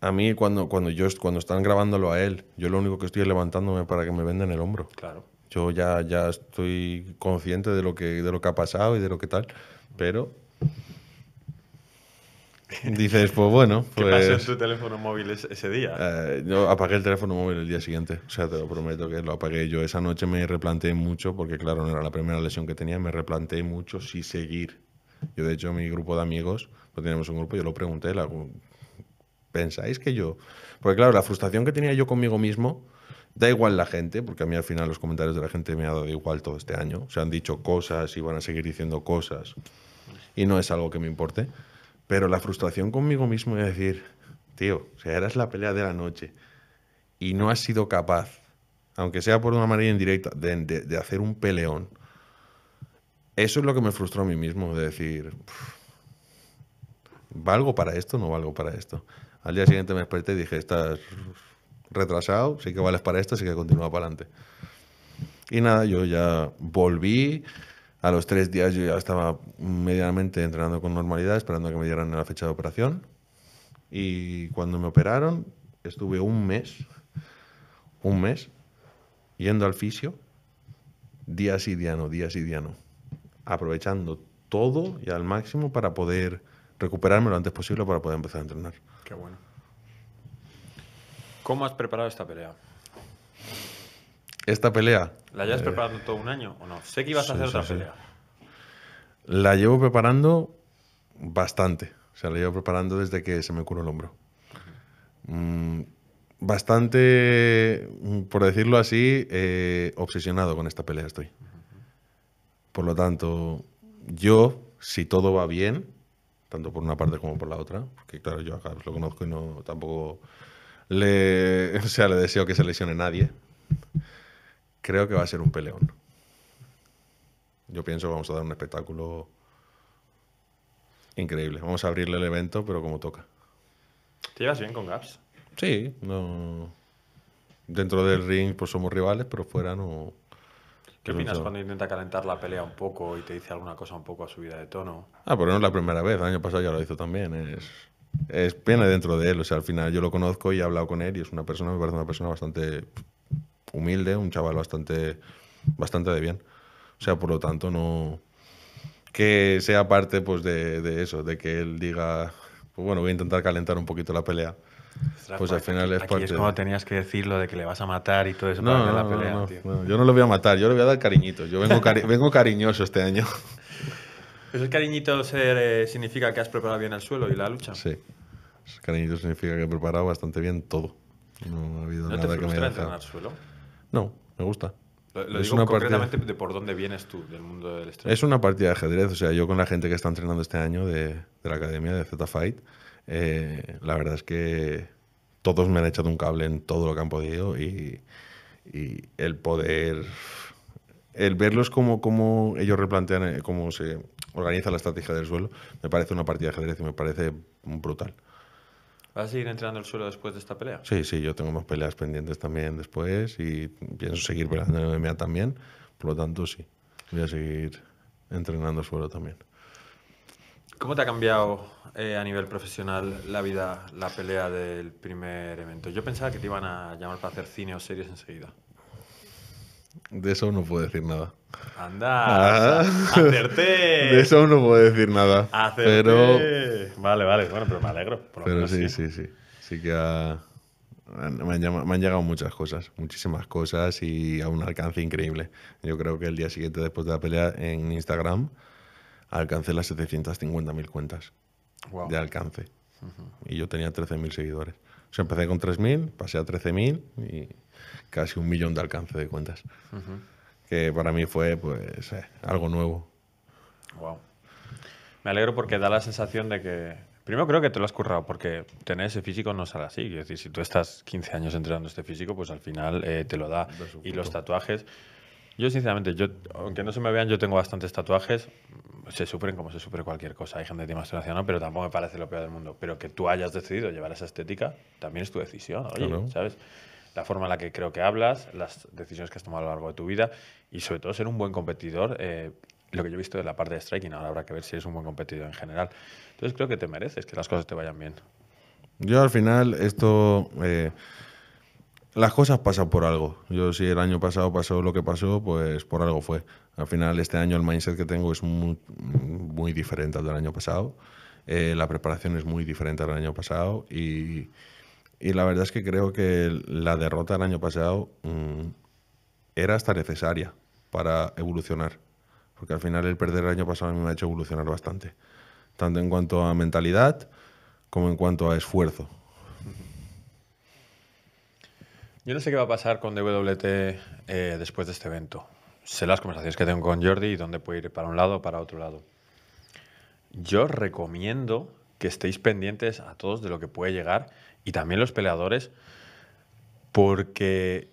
a mí cuando, cuando, yo, cuando están grabándolo a él, yo lo único que estoy es levantándome para que me venden el hombro. Claro. Yo ya, ya estoy consciente de lo, que, de lo que ha pasado y de lo que tal, pero Dices, pues bueno. ¿Qué pasó en pues, tu teléfono móvil ese día? Eh, yo apagué el teléfono móvil el día siguiente. O sea, te lo prometo que lo apagué yo. Esa noche me replanteé mucho, porque claro, no era la primera lesión que tenía, me replanteé mucho si seguir. Yo, de hecho, mi grupo de amigos, pues tenemos un grupo, yo lo pregunté, ¿pensáis que yo? Porque claro, la frustración que tenía yo conmigo mismo, da igual la gente, porque a mí al final los comentarios de la gente me ha dado igual todo este año. O Se han dicho cosas y van a seguir diciendo cosas. Y no es algo que me importe. Pero la frustración conmigo mismo de decir, tío, o sea, eras la pelea de la noche y no has sido capaz, aunque sea por una manera indirecta, de, hacer un peleón. Eso es lo que me frustró a mí mismo, de decir, ¿valgo para esto o no valgo para esto? Al día siguiente me desperté y dije, estás retrasado, sí que vales para esto, sí que continúa para adelante. Y nada, yo ya volví, a los tres días yo ya estaba medianamente entrenando con normalidad, esperando a que me dieran la fecha de operación. Y cuando me operaron, estuve un mes, un mes, yendo al fisio, día sí, día no, día sí, día no. Aprovechando todo y al máximo para poder recuperarme lo antes posible para poder empezar a entrenar. Qué bueno. ¿Cómo has preparado esta pelea? esta pelea. ¿La llevas eh, preparando todo un año o no? Sé que ibas a hacer esta otra pelea. La llevo preparando bastante. O sea, la llevo preparando desde que se me curó el hombro. Mm, bastante, mm, por decirlo así, eh, obsesionado con esta pelea estoy. Por lo tanto, yo, si todo va bien, tanto por una parte como por la otra, porque claro, yo acá lo conozco y no tampoco le, sea, le deseo que se lesione nadie. Creo que va a ser un peleón. Yo pienso que vamos a dar un espectáculo increíble. Vamos a abrirle el evento, pero como toca. ¿Te llevas bien con Gaps? Sí, no. Dentro del ring pues somos rivales, pero fuera no. ¿Qué opinas cuando intenta calentar la pelea un poco y te dice alguna cosa un poco a su vida de tono? Ah, pero no es la primera vez. El año pasado ya lo hizo también. Es, es dentro de él. O sea, al final yo lo conozco y he hablado con él y es una persona, me parece una persona bastante humilde, un chaval bastante, bastante de bien. O sea, por lo tanto, no. Que sea parte pues, de, eso, de que él diga, pues, bueno, voy a intentar calentar un poquito la pelea. Pues, pues al final es aquí es como tenías que decirlo de que le vas a matar y todo eso no, No, yo no lo voy a matar, yo le voy a dar cariñitos. Yo vengo, vengo cariñoso este año. ¿Eso cariñito eh, significa que has preparado bien el suelo y la lucha? Sí. cariñito significa que he preparado bastante bien todo. No ha habido nada que me haya suelo? No, me gusta. es una concretamente partida... de por dónde vienes tú, del mundo del Es una partida de ajedrez. O sea, yo con la gente que está entrenando este año de, la academia de Z Fight, eh, la verdad es que todos me han echado un cable en todo lo que han podido y, el poder. El verlos como, ellos replantean eh, cómo se organiza la estrategia del suelo, me parece una partida de ajedrez y me parece brutal. ¿Vas a seguir entrenando el suelo después de esta pelea? Sí, sí, yo tengo más peleas pendientes también después y pienso seguir peleando en MMA también. Por lo tanto, sí, voy a seguir entrenando el suelo también. ¿Cómo te ha cambiado eh, a nivel profesional la vida, la pelea del primer evento? Yo pensaba que te iban a llamar para hacer cine o series enseguida. De eso no puedo decir nada. Anda, ah, acerté. De eso no puedo decir nada. Pero... Vale, vale, bueno, pero me alegro. pero sí, sí, sí, así que me, han llegado muchas cosas, muchísimas cosas y a un alcance increíble. Yo creo que el día siguiente después de la pelea en Instagram alcancé las 750.000 cuentas de alcance. Y yo tenía 13.000 seguidores. O empecé con 3.000, pasé a 13.000 y casi un millón de alcance de cuentas. Que para mí fue pues eh, algo nuevo. Wow. Me alegro porque da la sensación de que. Primero creo que te lo has currado, porque tener ese físico no sale así. Es decir, si tú estás 15 años entrenando este físico, pues al final eh, te lo da. Y los tatuajes. Yo, sinceramente, yo, aunque no se me vean, yo tengo bastantes tatuajes. Se sufren como se sufre cualquier cosa. Hay gente de Pero tampoco me parece lo peor del mundo. Pero que tú hayas decidido llevar esa estética, también es tu decisión. Oye, ¿sabes? la forma en la que creo que hablas, las decisiones que has tomado a lo largo de tu vida y sobre todo ser un buen competidor. Eh, lo que yo he visto de la parte de striking, ahora habrá que ver si es un buen competidor en general. Entonces creo que te mereces que las cosas te vayan bien. Yo al final esto... Eh, las cosas pasan por algo. Yo si el año pasado pasó lo que pasó, pues por algo fue. Al final este año el mindset que tengo es muy, diferente al del año pasado. Eh, la preparación es muy diferente al del año pasado y y la verdad es que creo que la derrota del año pasado mm, era hasta necesaria para evolucionar. Porque al final el perder el año pasado me ha hecho evolucionar bastante. Tanto en cuanto a mentalidad como en cuanto a esfuerzo. Yo no sé qué va a pasar con DWT eh, después de este evento. Sé las conversaciones que tengo con Jordi y dónde puede ir para un lado o para otro lado. Yo recomiendo que estéis pendientes a todos de lo que puede llegar y también los peleadores, porque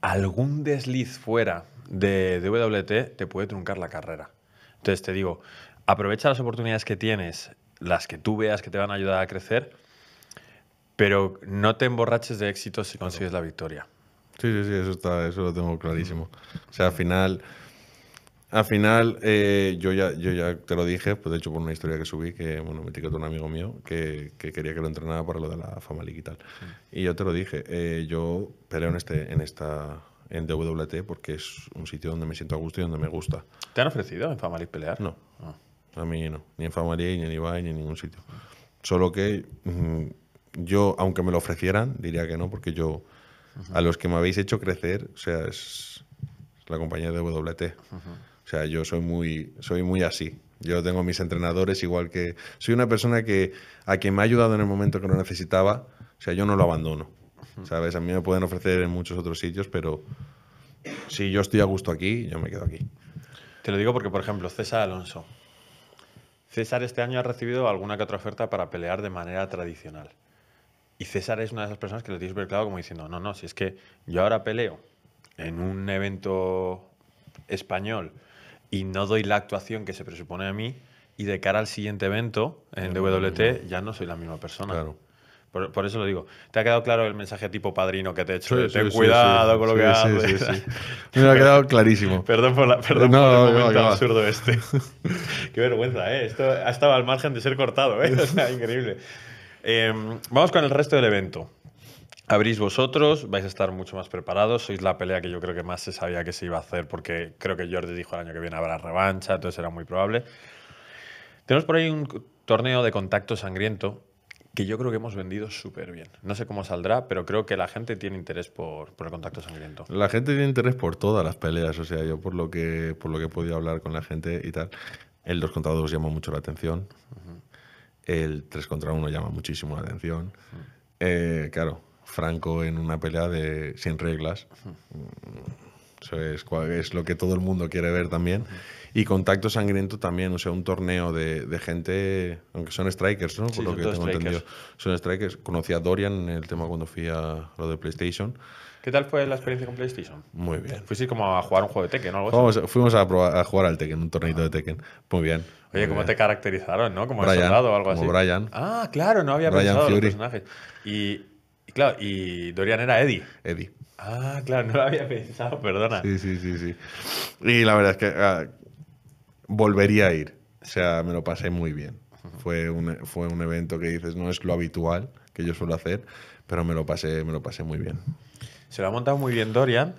algún desliz fuera de, WT te puede truncar la carrera. Entonces te digo, aprovecha las oportunidades que tienes, las que tú veas que te van a ayudar a crecer, pero no te emborraches de éxito si consigues la victoria. Sí, sí, sí, eso, está, eso lo tengo clarísimo. O sea, al final al final, eh, yo, ya, yo ya te lo dije, pues de hecho por una historia que subí, que bueno, me etiquetó un amigo mío que, que quería que lo entrenara para lo de la Fama League y tal. Mm. Y yo te lo dije, eh, yo peleo en, este, en esta en DWT porque es un sitio donde me siento a gusto y donde me gusta. ¿Te han ofrecido en Fama League pelear? No, ah. a mí no. Ni en Fama League, ni en Ibai, ni en ningún sitio. Solo que mm, yo, aunque me lo ofrecieran, diría que no, porque yo, a los que me habéis hecho crecer, o sea, es la compañía de WT. O sea, yo soy muy, soy muy así. Yo tengo mis entrenadores igual que... Soy una persona que a quien me ha ayudado en el momento que lo necesitaba, o sea, yo no lo abandono. ¿Sabes? A mí me pueden ofrecer en muchos otros sitios, pero si yo estoy a gusto aquí, yo me quedo aquí. Te lo digo porque, por ejemplo, César Alonso. César este año ha recibido alguna que otra oferta para pelear de manera tradicional. Y César es una de esas personas que lo tienes súper claro como diciendo, no, no, si es que yo ahora peleo en un evento español y no doy la actuación que se presupone a mí y de cara al siguiente evento en DWT WT ya no soy la misma persona. Por, eso lo digo. ¿Te ha quedado claro el mensaje tipo padrino que te he hecho? Ten cuidado con lo que haces. Me ha quedado clarísimo. Perdón por, la, perdón por el momento absurdo este. Qué vergüenza, ¿eh? Esto ha estado al margen de ser cortado, ¿eh? O sea, increíble. Em, vamos con el resto del evento abrís vosotros, vais a estar mucho más preparados, sois la pelea que yo creo que más se sabía que se iba a hacer, porque creo que Jordi dijo el año que viene habrá revancha, entonces era muy probable. Tenemos por ahí un torneo de contacto sangriento que yo creo que hemos vendido súper bien. No sé cómo saldrá, pero creo que la gente tiene interés por, el contacto sangriento. La gente tiene interés por todas las peleas, o sea, yo por lo que, por lo que he podido hablar con la gente y tal, el 2 contra 2 llama mucho la atención, el 3 contra 1 llama muchísimo la atención. Eh, claro, Franco en una pelea de sin reglas. Eso es, lo que todo el mundo quiere ver también. Y contacto sangriento también, o sea, un torneo de, gente, aunque son strikers, ¿no? Por lo que tengo entendido. Son strikers. Conocí a Dorian en el tema cuando fui a lo de PlayStation. ¿Qué tal fue la experiencia con PlayStation? Muy bien. Fuiste como a jugar un juego de Tekken o algo así. Fuimos a, jugar al Tekken, un torneito de Tekken. Muy bien. Oye, ¿cómo te caracterizaron, no? Como soldado o algo como Brian. Ah, claro, no había pensado en los personajes. Y Claro, y Dorian era Eddie. Eddie. Ah, claro, no lo había pensado, perdona. Sí, sí, sí, sí. Y la verdad es que ah, volvería a ir. O sea, me lo pasé muy bien. Fue un, fue un evento que dices, no es lo habitual que yo suelo hacer, pero me lo pasé, me lo pasé muy bien. Se lo ha montado muy bien Dorian,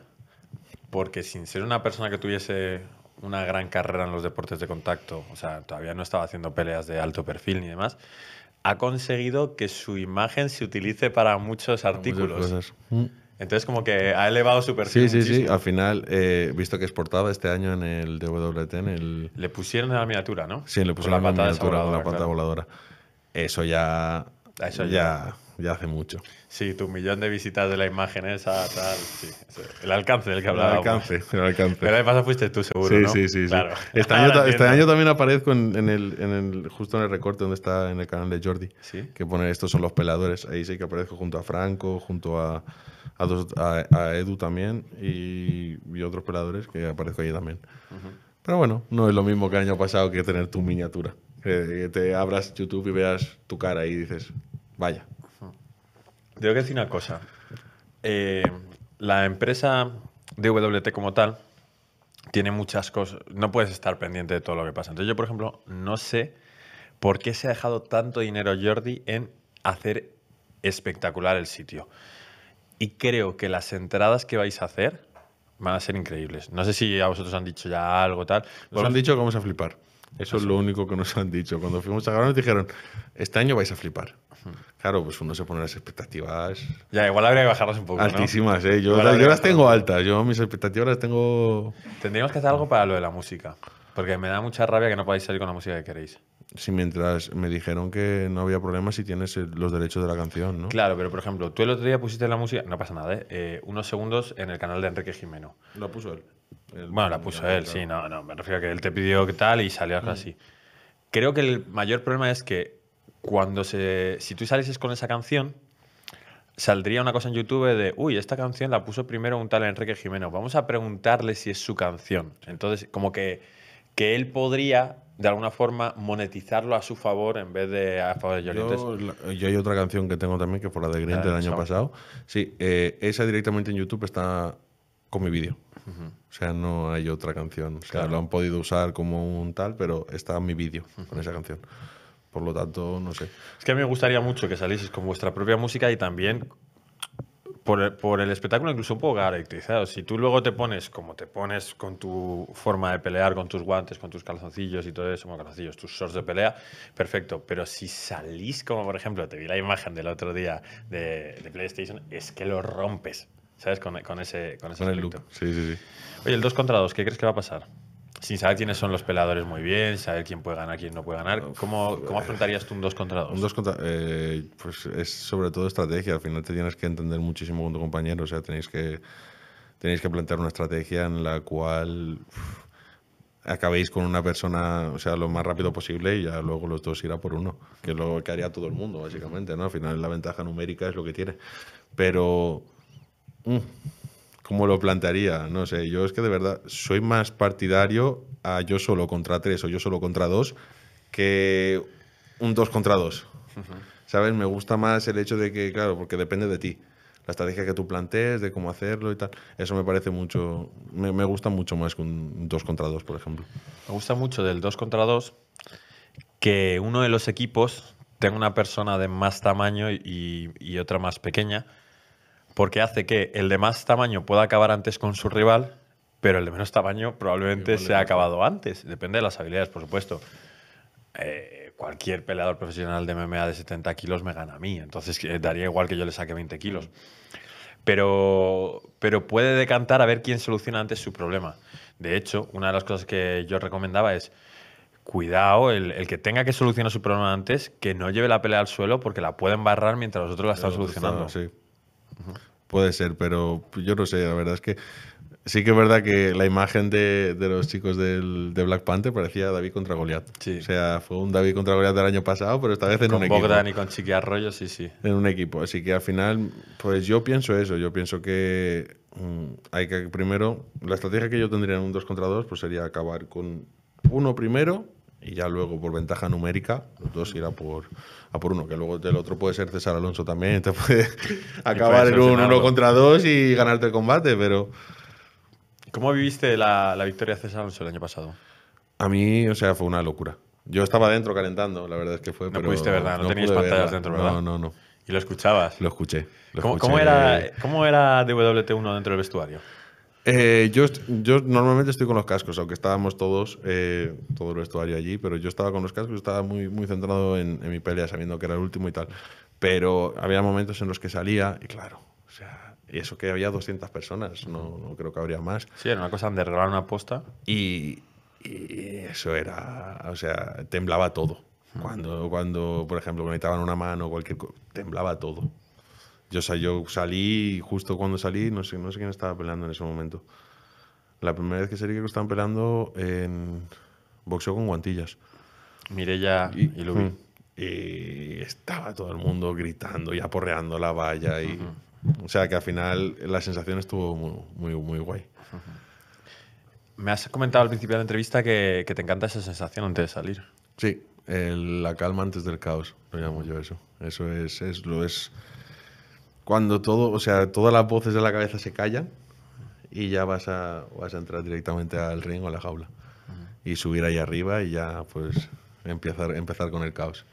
porque sin ser una persona que tuviese una gran carrera en los deportes de contacto, o sea, todavía no estaba haciendo peleas de alto perfil ni demás, ha conseguido que su imagen se utilice para muchos artículos. Mm. Entonces, como que ha elevado su perfil. Sí, sí, sí. Al final, eh, visto que exportaba este año en el DWT, en el. Le pusieron en la miniatura, ¿no? Sí, le pusieron la, la, miniatura, voladora, la pata voladora. Eso ya. Eso ya ya hace mucho. Sí, tu millón de visitas de la imagen esa, tal. el alcance del que hablábamos. El alcance, el alcance. Pero pasado fuiste tú seguro, sí, ¿no? Sí, sí, sí. Este, este año, también aparezco en, el, justo en el recorte donde está en el canal de Jordi, ¿Sí? que pone estos son los peladores. Ahí sí que aparezco junto a Franco, junto a, a, Edu también y, otros peladores que aparezco ahí también. Pero bueno, no es lo mismo que el año pasado que tener tu miniatura. Que te abras YouTube y veas tu cara y dices, vaya. Tengo que decir una cosa. Eh, la empresa DWT como tal tiene muchas cosas. No puedes estar pendiente de todo lo que pasa. Entonces, yo, por ejemplo, no sé por qué se ha dejado tanto dinero Jordi en hacer espectacular el sitio. Y creo que las entradas que vais a hacer van a ser increíbles. No sé si a vosotros han dicho ya algo tal. Nos han dicho que vamos a flipar. Eso es lo único que nos han dicho. Cuando fuimos a grabar nos dijeron, este año vais a flipar. Claro, pues uno se pone las expectativas. Ya, igual habría que bajarlas un poco. Altísimas, ¿eh? Yo, las tengo altas, yo mis expectativas las tengo. Tendríamos que hacer algo para lo de la música. Porque me da mucha rabia que no podáis salir con la música que queréis. Sí, mientras me dijeron que no había problema si tienes los derechos de la canción, ¿no? Claro, pero por ejemplo, tú el otro día pusiste la música, no pasa nada, ¿eh? eh unos segundos en el canal de Enrique Jimeno. ¿La puso él? bueno, la puso él, sí, no, no, me refiero a que él te pidió que tal y salió algo mm. así. Creo que el mayor problema es que cuando se, si tú salieses con esa canción, saldría una cosa en YouTube de, uy, esta canción la puso primero un tal Enrique Jimeno, vamos a preguntarle si es su canción. Entonces, como que, que él podría, de alguna forma, monetizarlo a su favor en vez de a favor de Yo, eh, yo hay otra canción que tengo también, que fue la de Green ah, del año pasado. Sí, eh, esa directamente en YouTube está con mi vídeo. O sea, no hay otra canción. O sea, claro. lo han podido usar como un tal, pero está mi vídeo con esa canción. Por lo tanto, no sé. Es que a mí me gustaría mucho que salísis con vuestra propia música y también por el, espectáculo incluso un poco caracterizado. Si tú luego te pones como te pones con tu forma de pelear, con tus guantes, con tus calzoncillos y todo eso, calzoncillos, tus shorts de pelea, perfecto. Pero si salís como, por ejemplo, te vi la imagen del otro día de, PlayStation, es que lo rompes, ¿sabes? Con, ese Con, ese el Sí, sí, sí. Oye, el dos contra 2, ¿qué crees que va a pasar? sin saber quiénes son los peladores muy bien, saber quién puede ganar, quién no puede ganar, ¿cómo, cómo afrontarías tú un 2 contra 2? Un 2 contra... Eh, pues es sobre todo estrategia. Al final te tienes que entender muchísimo con tu compañero. O sea, tenéis que, tenéis que plantear una estrategia en la cual acabéis con una persona, o sea, lo más rápido posible y ya luego los dos irá por uno. Que es lo que haría todo el mundo, básicamente, ¿no? Al final la ventaja numérica es lo que tiene. Pero... Mm, cómo lo plantearía. No sé, yo es que de verdad soy más partidario a yo solo contra tres o yo solo contra dos que un dos contra dos. ¿Sabes? Me gusta más el hecho de que, claro, porque depende de ti. La estrategia que tú plantees, de cómo hacerlo y tal. Eso me parece mucho. Me, gusta mucho más que un dos contra dos, por ejemplo. Me gusta mucho del dos contra dos que uno de los equipos tenga una persona de más tamaño y otra más pequeña porque hace que el de más tamaño pueda acabar antes con su rival, pero el de menos tamaño probablemente se ha acabado antes. Depende de las habilidades, por supuesto. Eh, cualquier peleador profesional de MMA de 70 kilos me gana a mí, entonces eh, daría igual que yo le saque 20 kilos. Pero, pero puede decantar a ver quién soluciona antes su problema. De hecho, una de las cosas que yo recomendaba es, cuidado, el, que tenga que solucionar su problema antes, que no lleve la pelea al suelo porque la pueden barrar mientras los otros la están solucionando. sí. Puede ser, pero yo no sé, la verdad es que sí que es verdad que la imagen de, los chicos del, de Black Panther parecía David contra Goliath. O sea, fue un David contra Goliath del año pasado, pero esta vez en con un Bogdan y con Chiqui Arroyo, sí, sí. En un equipo. Así que al final, pues yo pienso eso. Yo pienso que mm, hay que primero. La estrategia que yo tendría en un 2 contra 2 pues sería acabar con uno primero y ya luego por ventaja numérica, los dos irá por, a por uno, que luego del otro puede ser César Alonso también, te puede acabar en un uno contra dos y ganarte el combate, pero... ¿Cómo viviste la, victoria de César Alonso el año pasado? A mí, o sea, fue una locura. Yo estaba dentro calentando, la verdad es que fue... No pudiste, ¿verdad? No, tenías pantallas dentro, ¿verdad? No, no, no. ¿Y lo escuchabas? Lo escuché. ¿Cómo, era, ¿Cómo era 1 dentro del vestuario? Eh, yo, normalmente estoy con los cascos, aunque estábamos todos, eh, todo el vestuario allí, pero yo estaba con los cascos, estaba muy, muy centrado en, mi pelea, sabiendo que era el último y tal. Pero había momentos en los que salía y claro, o sea, y eso que había 200 personas, no, creo que habría más. Sí, era una cosa de regalar una posta. Y, eso era, o sea, temblaba todo. Cuando, cuando, por ejemplo, conectaban una mano, o cualquier cosa, temblaba todo. Yo, yo salí justo cuando salí, no sé, no sé quién estaba peleando en ese momento. La primera vez que salí que estaban peleando en boxeo con guantillas. Mirella y, y lo vi. Mm, y estaba todo el mundo gritando y aporreando la valla. Y, O sea que al final la sensación estuvo muy, muy, guay. Me has comentado al principio de la entrevista que, te encanta esa sensación antes de salir. Sí, la calma antes del caos, lo llamo yo eso. Eso es, es lo es cuando todo, o sea, todas las voces de la cabeza se callan y ya vas a, vas a entrar directamente al ring o a la jaula. Y subir ahí arriba y ya pues empezar, empezar con el caos.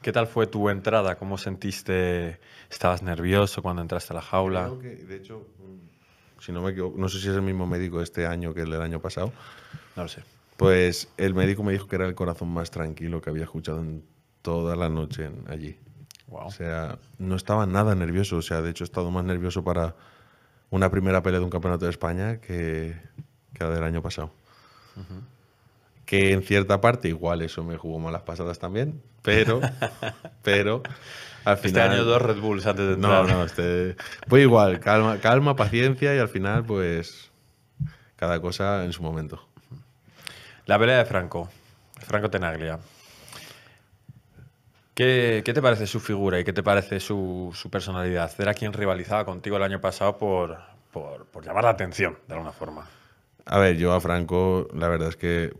¿Qué tal fue tu entrada? ¿Cómo sentiste? ¿Estabas nervioso cuando entraste a la jaula? de hecho, mm, si no me no sé si es el mismo médico este año que el del año pasado. No lo sé. Pues el médico me dijo que era el corazón más tranquilo que había escuchado en toda la noche allí. O sea, no estaba nada nervioso. O sea, de hecho he estado más nervioso para una primera pelea de un campeonato de España que, la del año pasado. Que en cierta parte igual eso me jugó malas pasadas también, pero, pero al este final... Este año dos Red Bulls antes de entrar. No, no, este... Pues igual, calma, calma, paciencia y al final pues cada cosa en su momento. La pelea de Franco, Franco Tenaglia. ¿Qué, te parece su figura y qué te parece su, personalidad? Era quien rivalizaba contigo el año pasado por, llamar la atención, de alguna forma. A ver, yo a Franco, la verdad es que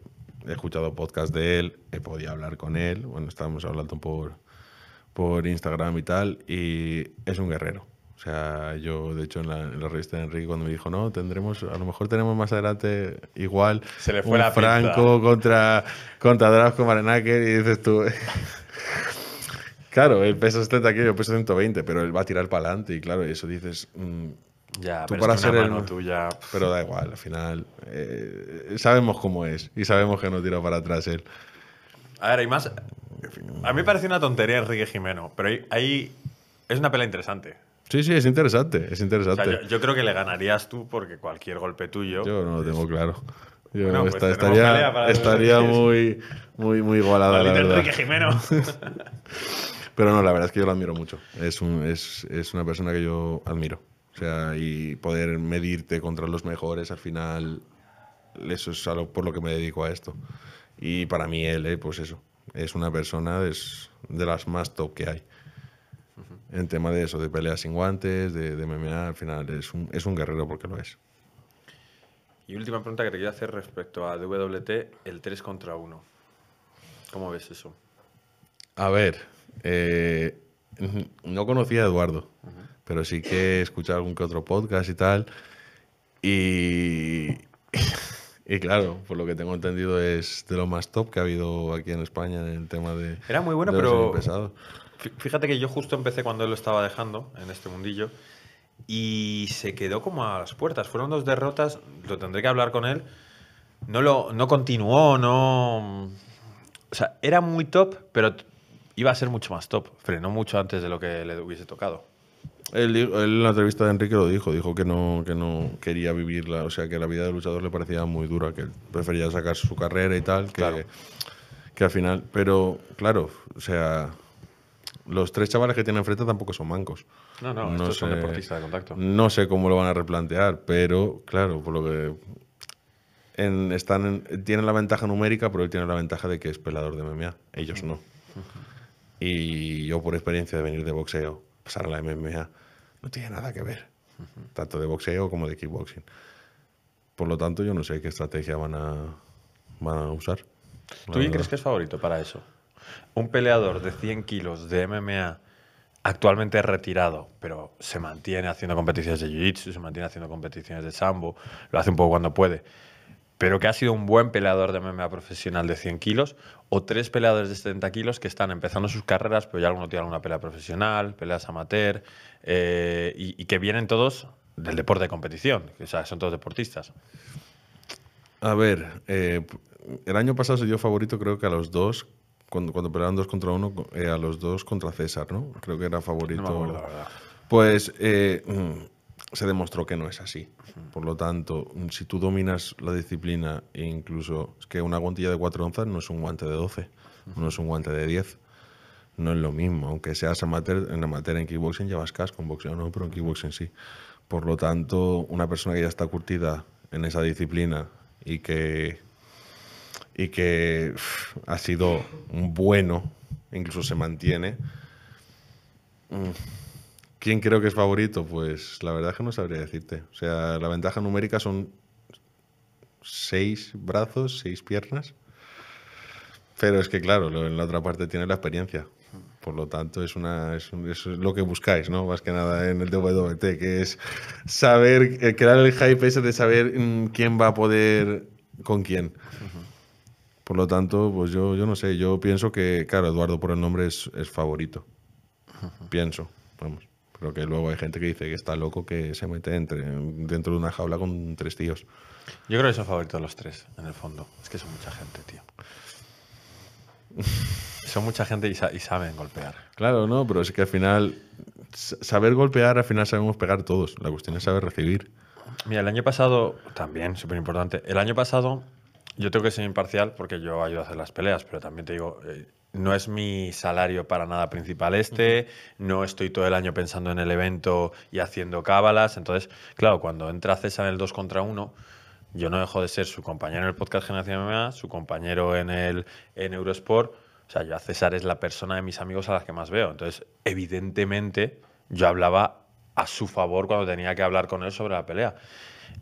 he escuchado podcast de él, he podido hablar con él, bueno, estábamos hablando por, por Instagram y tal, y es un guerrero. O sea, yo, de hecho, en la, revista de Enrique, cuando me dijo, no, tendremos, a lo mejor tenemos más adelante igual Se le fue un Franco contra, contra Draco y dices tú. Claro, el peso 70 kilos, el peso 120, pero él va a tirar para adelante y claro, eso dices... Mm, ya, pero es ser tuya... Pero da igual, al final eh, sabemos cómo es y sabemos que no tira para atrás él. A ver, hay más... A mí me parece una tontería Enrique Jimeno, pero ahí es una pelea interesante. Sí, sí, es interesante, es interesante. yo, creo que le ganarías tú porque cualquier golpe tuyo... Yo no lo tengo claro. Yo pues estaría, estaría muy, muy, muy igualada. La Enrique Jimeno. Pero no, la verdad es que yo lo admiro mucho. Es, es, una persona que yo admiro. O sea, y poder medirte contra los mejores al final, eso es por lo que me dedico a esto. Y para mí él, pues eso, es una persona de las más top que hay. En tema de eso, de peleas sin guantes, de, MMA, al final es un, es un guerrero porque lo es. Y última pregunta que te quiero hacer respecto a WT, el 3 contra 1. ¿Cómo ves eso? A ver, eh, no conocía a Eduardo, pero sí que he escuchado algún que otro podcast y tal. Y, y claro, por lo que tengo entendido es de lo más top que ha habido aquí en España en el tema de... Era muy bueno, pero... Fíjate que yo justo empecé cuando él lo estaba dejando en este mundillo y se quedó como a las puertas. Fueron dos derrotas, lo tendré que hablar con él. No, lo, no continuó, no... O sea, era muy top, pero iba a ser mucho más top. Frenó mucho antes de lo que le hubiese tocado. Él, en la entrevista de Enrique lo dijo, dijo que no, que no quería vivirla, o sea, que la vida del luchador le parecía muy dura, que él prefería sacar su carrera y tal, que, que al final, pero claro, o sea, los tres chavales que tienen enfrente tampoco son mancos. No, no, no estos sé, son deportistas de contacto. No sé cómo lo van a replantear, pero claro, por lo que están tienen la ventaja numérica, pero él tiene la ventaja de que es pelador de MMA, ellos no. Y yo por experiencia de venir de boxeo, pasar a la MMA, no tiene nada que ver, tanto de boxeo como de kickboxing. Por lo tanto, yo no sé qué estrategia van a, van a usar. ¿Tú quién crees que es favorito para eso? Un peleador de 100 kilos de MMA actualmente retirado, pero se mantiene haciendo competiciones de jiu-jitsu, se mantiene haciendo competiciones de sambo, lo hace un poco cuando puede pero que ha sido un buen peleador de MMA profesional de 100 kilos, o tres peleadores de 70 kilos que están empezando sus carreras, pero pues ya alguno tiene alguna pelea profesional, peleas amateur, eh, y, que vienen todos del deporte de competición, o sea, son todos deportistas. A ver, eh, el año pasado se dio favorito creo que a los dos, cuando, peleaban pelearon dos contra uno, eh, a los dos contra César, ¿no? Creo que era favorito. Pues mm, se demostró que no es así. Por lo tanto, si tú dominas la disciplina, e incluso es que una guantilla de 4 onzas no es un guante de 12, no es un guante de 10. No es lo mismo, aunque seas amateur, en materia en kickboxing llevas casco, en boxeo no, pero en kickboxing sí. Por lo tanto, una persona que ya está curtida en esa disciplina y que, y que ha sido bueno, incluso se mantiene, mm, ¿Quién creo que es favorito? Pues la verdad es que no sabría decirte. O sea, la ventaja numérica son seis brazos, seis piernas. Pero es que, claro, en la otra parte tiene la experiencia. Por lo tanto, es, una, es, lo que buscáis, ¿no? Más que nada en el WT, que es saber, eh, crear el hype ese de saber mm, quién va a poder con quién. Por lo tanto, pues yo, yo no sé, yo pienso que, claro, Eduardo por el nombre es, favorito. Pienso, vamos creo que luego hay gente que dice que está loco que se mete entre, dentro de una jaula con tres tíos. Yo creo que son favoritos los tres, en el fondo. Es que son mucha gente, tío. son mucha gente y, saben golpear. Claro, no, pero es que al final, saber golpear, al final sabemos pegar todos. La cuestión es saber recibir. Mira, el año pasado, también, súper importante. El año pasado, yo tengo que ser imparcial porque yo ayudo a hacer las peleas, pero también te digo, eh, no es mi salario para nada principal este, no estoy todo el año pensando en el evento y haciendo cábalas. Entonces, claro, cuando entra César en el 2 contra 1, yo no dejo de ser su compañero en el podcast Generación MMA, su compañero en, el, en Eurosport. O sea, yo a César es la persona de mis amigos a las que más veo. Entonces, evidentemente, yo hablaba a su favor cuando tenía que hablar con él sobre la pelea.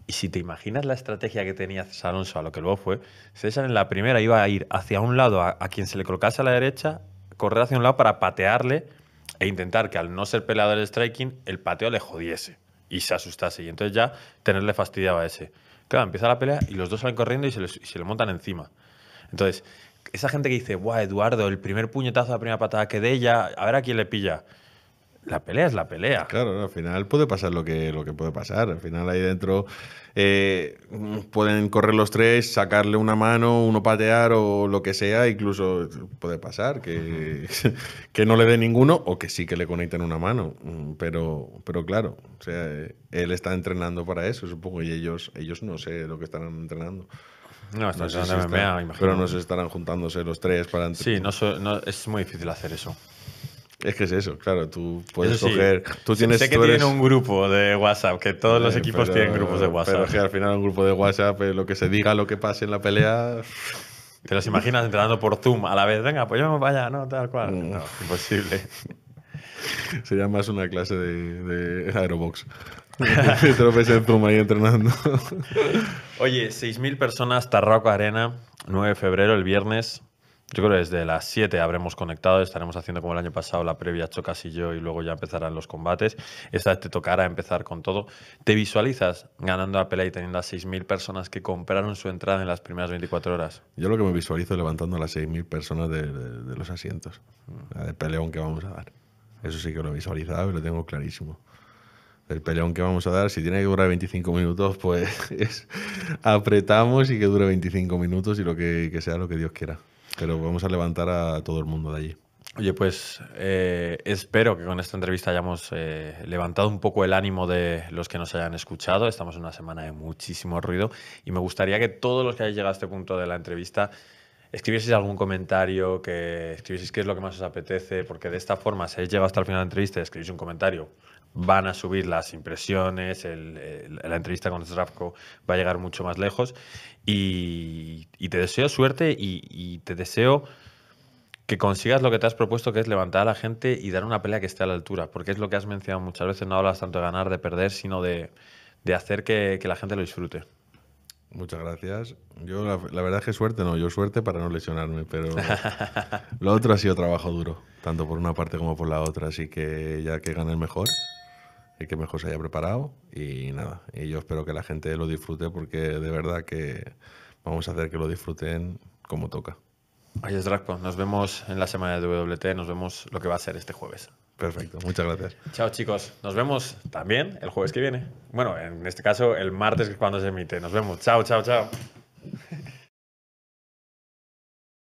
Y si te imaginas la estrategia que tenía César Alonso a lo que luego fue, César en la primera iba a ir hacia un lado a, quien se le colocase a la derecha, correr hacia un lado para patearle e intentar que al no ser peleador de striking, el pateo le jodiese y se asustase. Y entonces ya tenerle fastidiado a ese. Claro, empieza la pelea y los dos salen corriendo y se, se le montan encima. Entonces, esa gente que dice, guau, Eduardo, el primer puñetazo, la primera patada que de ella, a ver a quién le pilla la pelea es la pelea. Claro, al final puede pasar lo que, lo que puede pasar. Al final ahí dentro eh, pueden correr los tres, sacarle una mano, uno patear o lo que sea. Incluso puede pasar que, que no le dé ninguno o que sí que le conecten una mano. Pero, pero claro, o sea, él está entrenando para eso, supongo, y ellos, ellos no sé lo que están entrenando. No, no sé si Pero no se estarán juntándose los tres para... Sí, no, es muy difícil hacer eso. Es que es eso, claro, tú puedes coger. Tú tienes, sé que tú tienen un grupo de WhatsApp, que todos los eh, equipos tienen grupos de WhatsApp. Pero que al final un grupo de WhatsApp, eh, lo que se diga, lo que pase en la pelea. ¿Te los imaginas entrenando por Zoom a la vez? Venga, pues yo me vaya, no, tal cual. Mm. No, imposible. Sería más una clase de, aerobox. Te en Zoom ahí entrenando. Oye, 6.000 personas, Tarraco Arena, 9 de febrero, el viernes. Yo creo que desde las 7 habremos conectado, estaremos haciendo como el año pasado la previa Chocas y yo y luego ya empezarán los combates. Esta vez te tocará empezar con todo. ¿Te visualizas ganando la pelea y teniendo a 6.000 personas que compraron su entrada en las primeras 24 horas? Yo lo que me visualizo es levantando a las 6.000 personas de, los asientos, mm. el peleón que vamos a dar. Eso sí que lo he visualizado y lo tengo clarísimo. El peleón que vamos a dar, si tiene que durar 25 minutos, pues apretamos y que dure 25 minutos y lo que sea lo que Dios quiera. Pero vamos a levantar a todo el mundo de allí. Oye, pues eh, espero que con esta entrevista hayamos eh, levantado un poco el ánimo de los que nos hayan escuchado. Estamos en una semana de muchísimo ruido y me gustaría que todos los que hayáis llegado a este punto de la entrevista escribieseis algún comentario, que escribieseis qué es lo que más os apetece, porque de esta forma, si habéis llegado hasta el final de la entrevista y escribís un comentario, van a subir las impresiones, la entrevista con Zdravko va a llegar mucho más lejos y, te deseo suerte y, te deseo que consigas lo que te has propuesto, que es levantar a la gente y dar una pelea que esté a la altura, porque es lo que has mencionado muchas veces, no hablas tanto de ganar, de perder, sino de, hacer que, la gente lo disfrute. Muchas gracias. Yo la, verdad es que suerte no, yo suerte para no lesionarme, pero lo otro ha sido trabajo duro, tanto por una parte como por la otra, así que ya que el mejor, y que mejor se haya preparado y nada, y yo espero que la gente lo disfrute porque de verdad que vamos a hacer que lo disfruten como toca. es Draco, nos vemos en la semana de WT, nos vemos lo que va a ser este jueves. Perfecto, muchas gracias. Chao chicos, nos vemos también el jueves que viene. Bueno, en este caso el martes que es cuando se emite. Nos vemos, chao, chao, chao.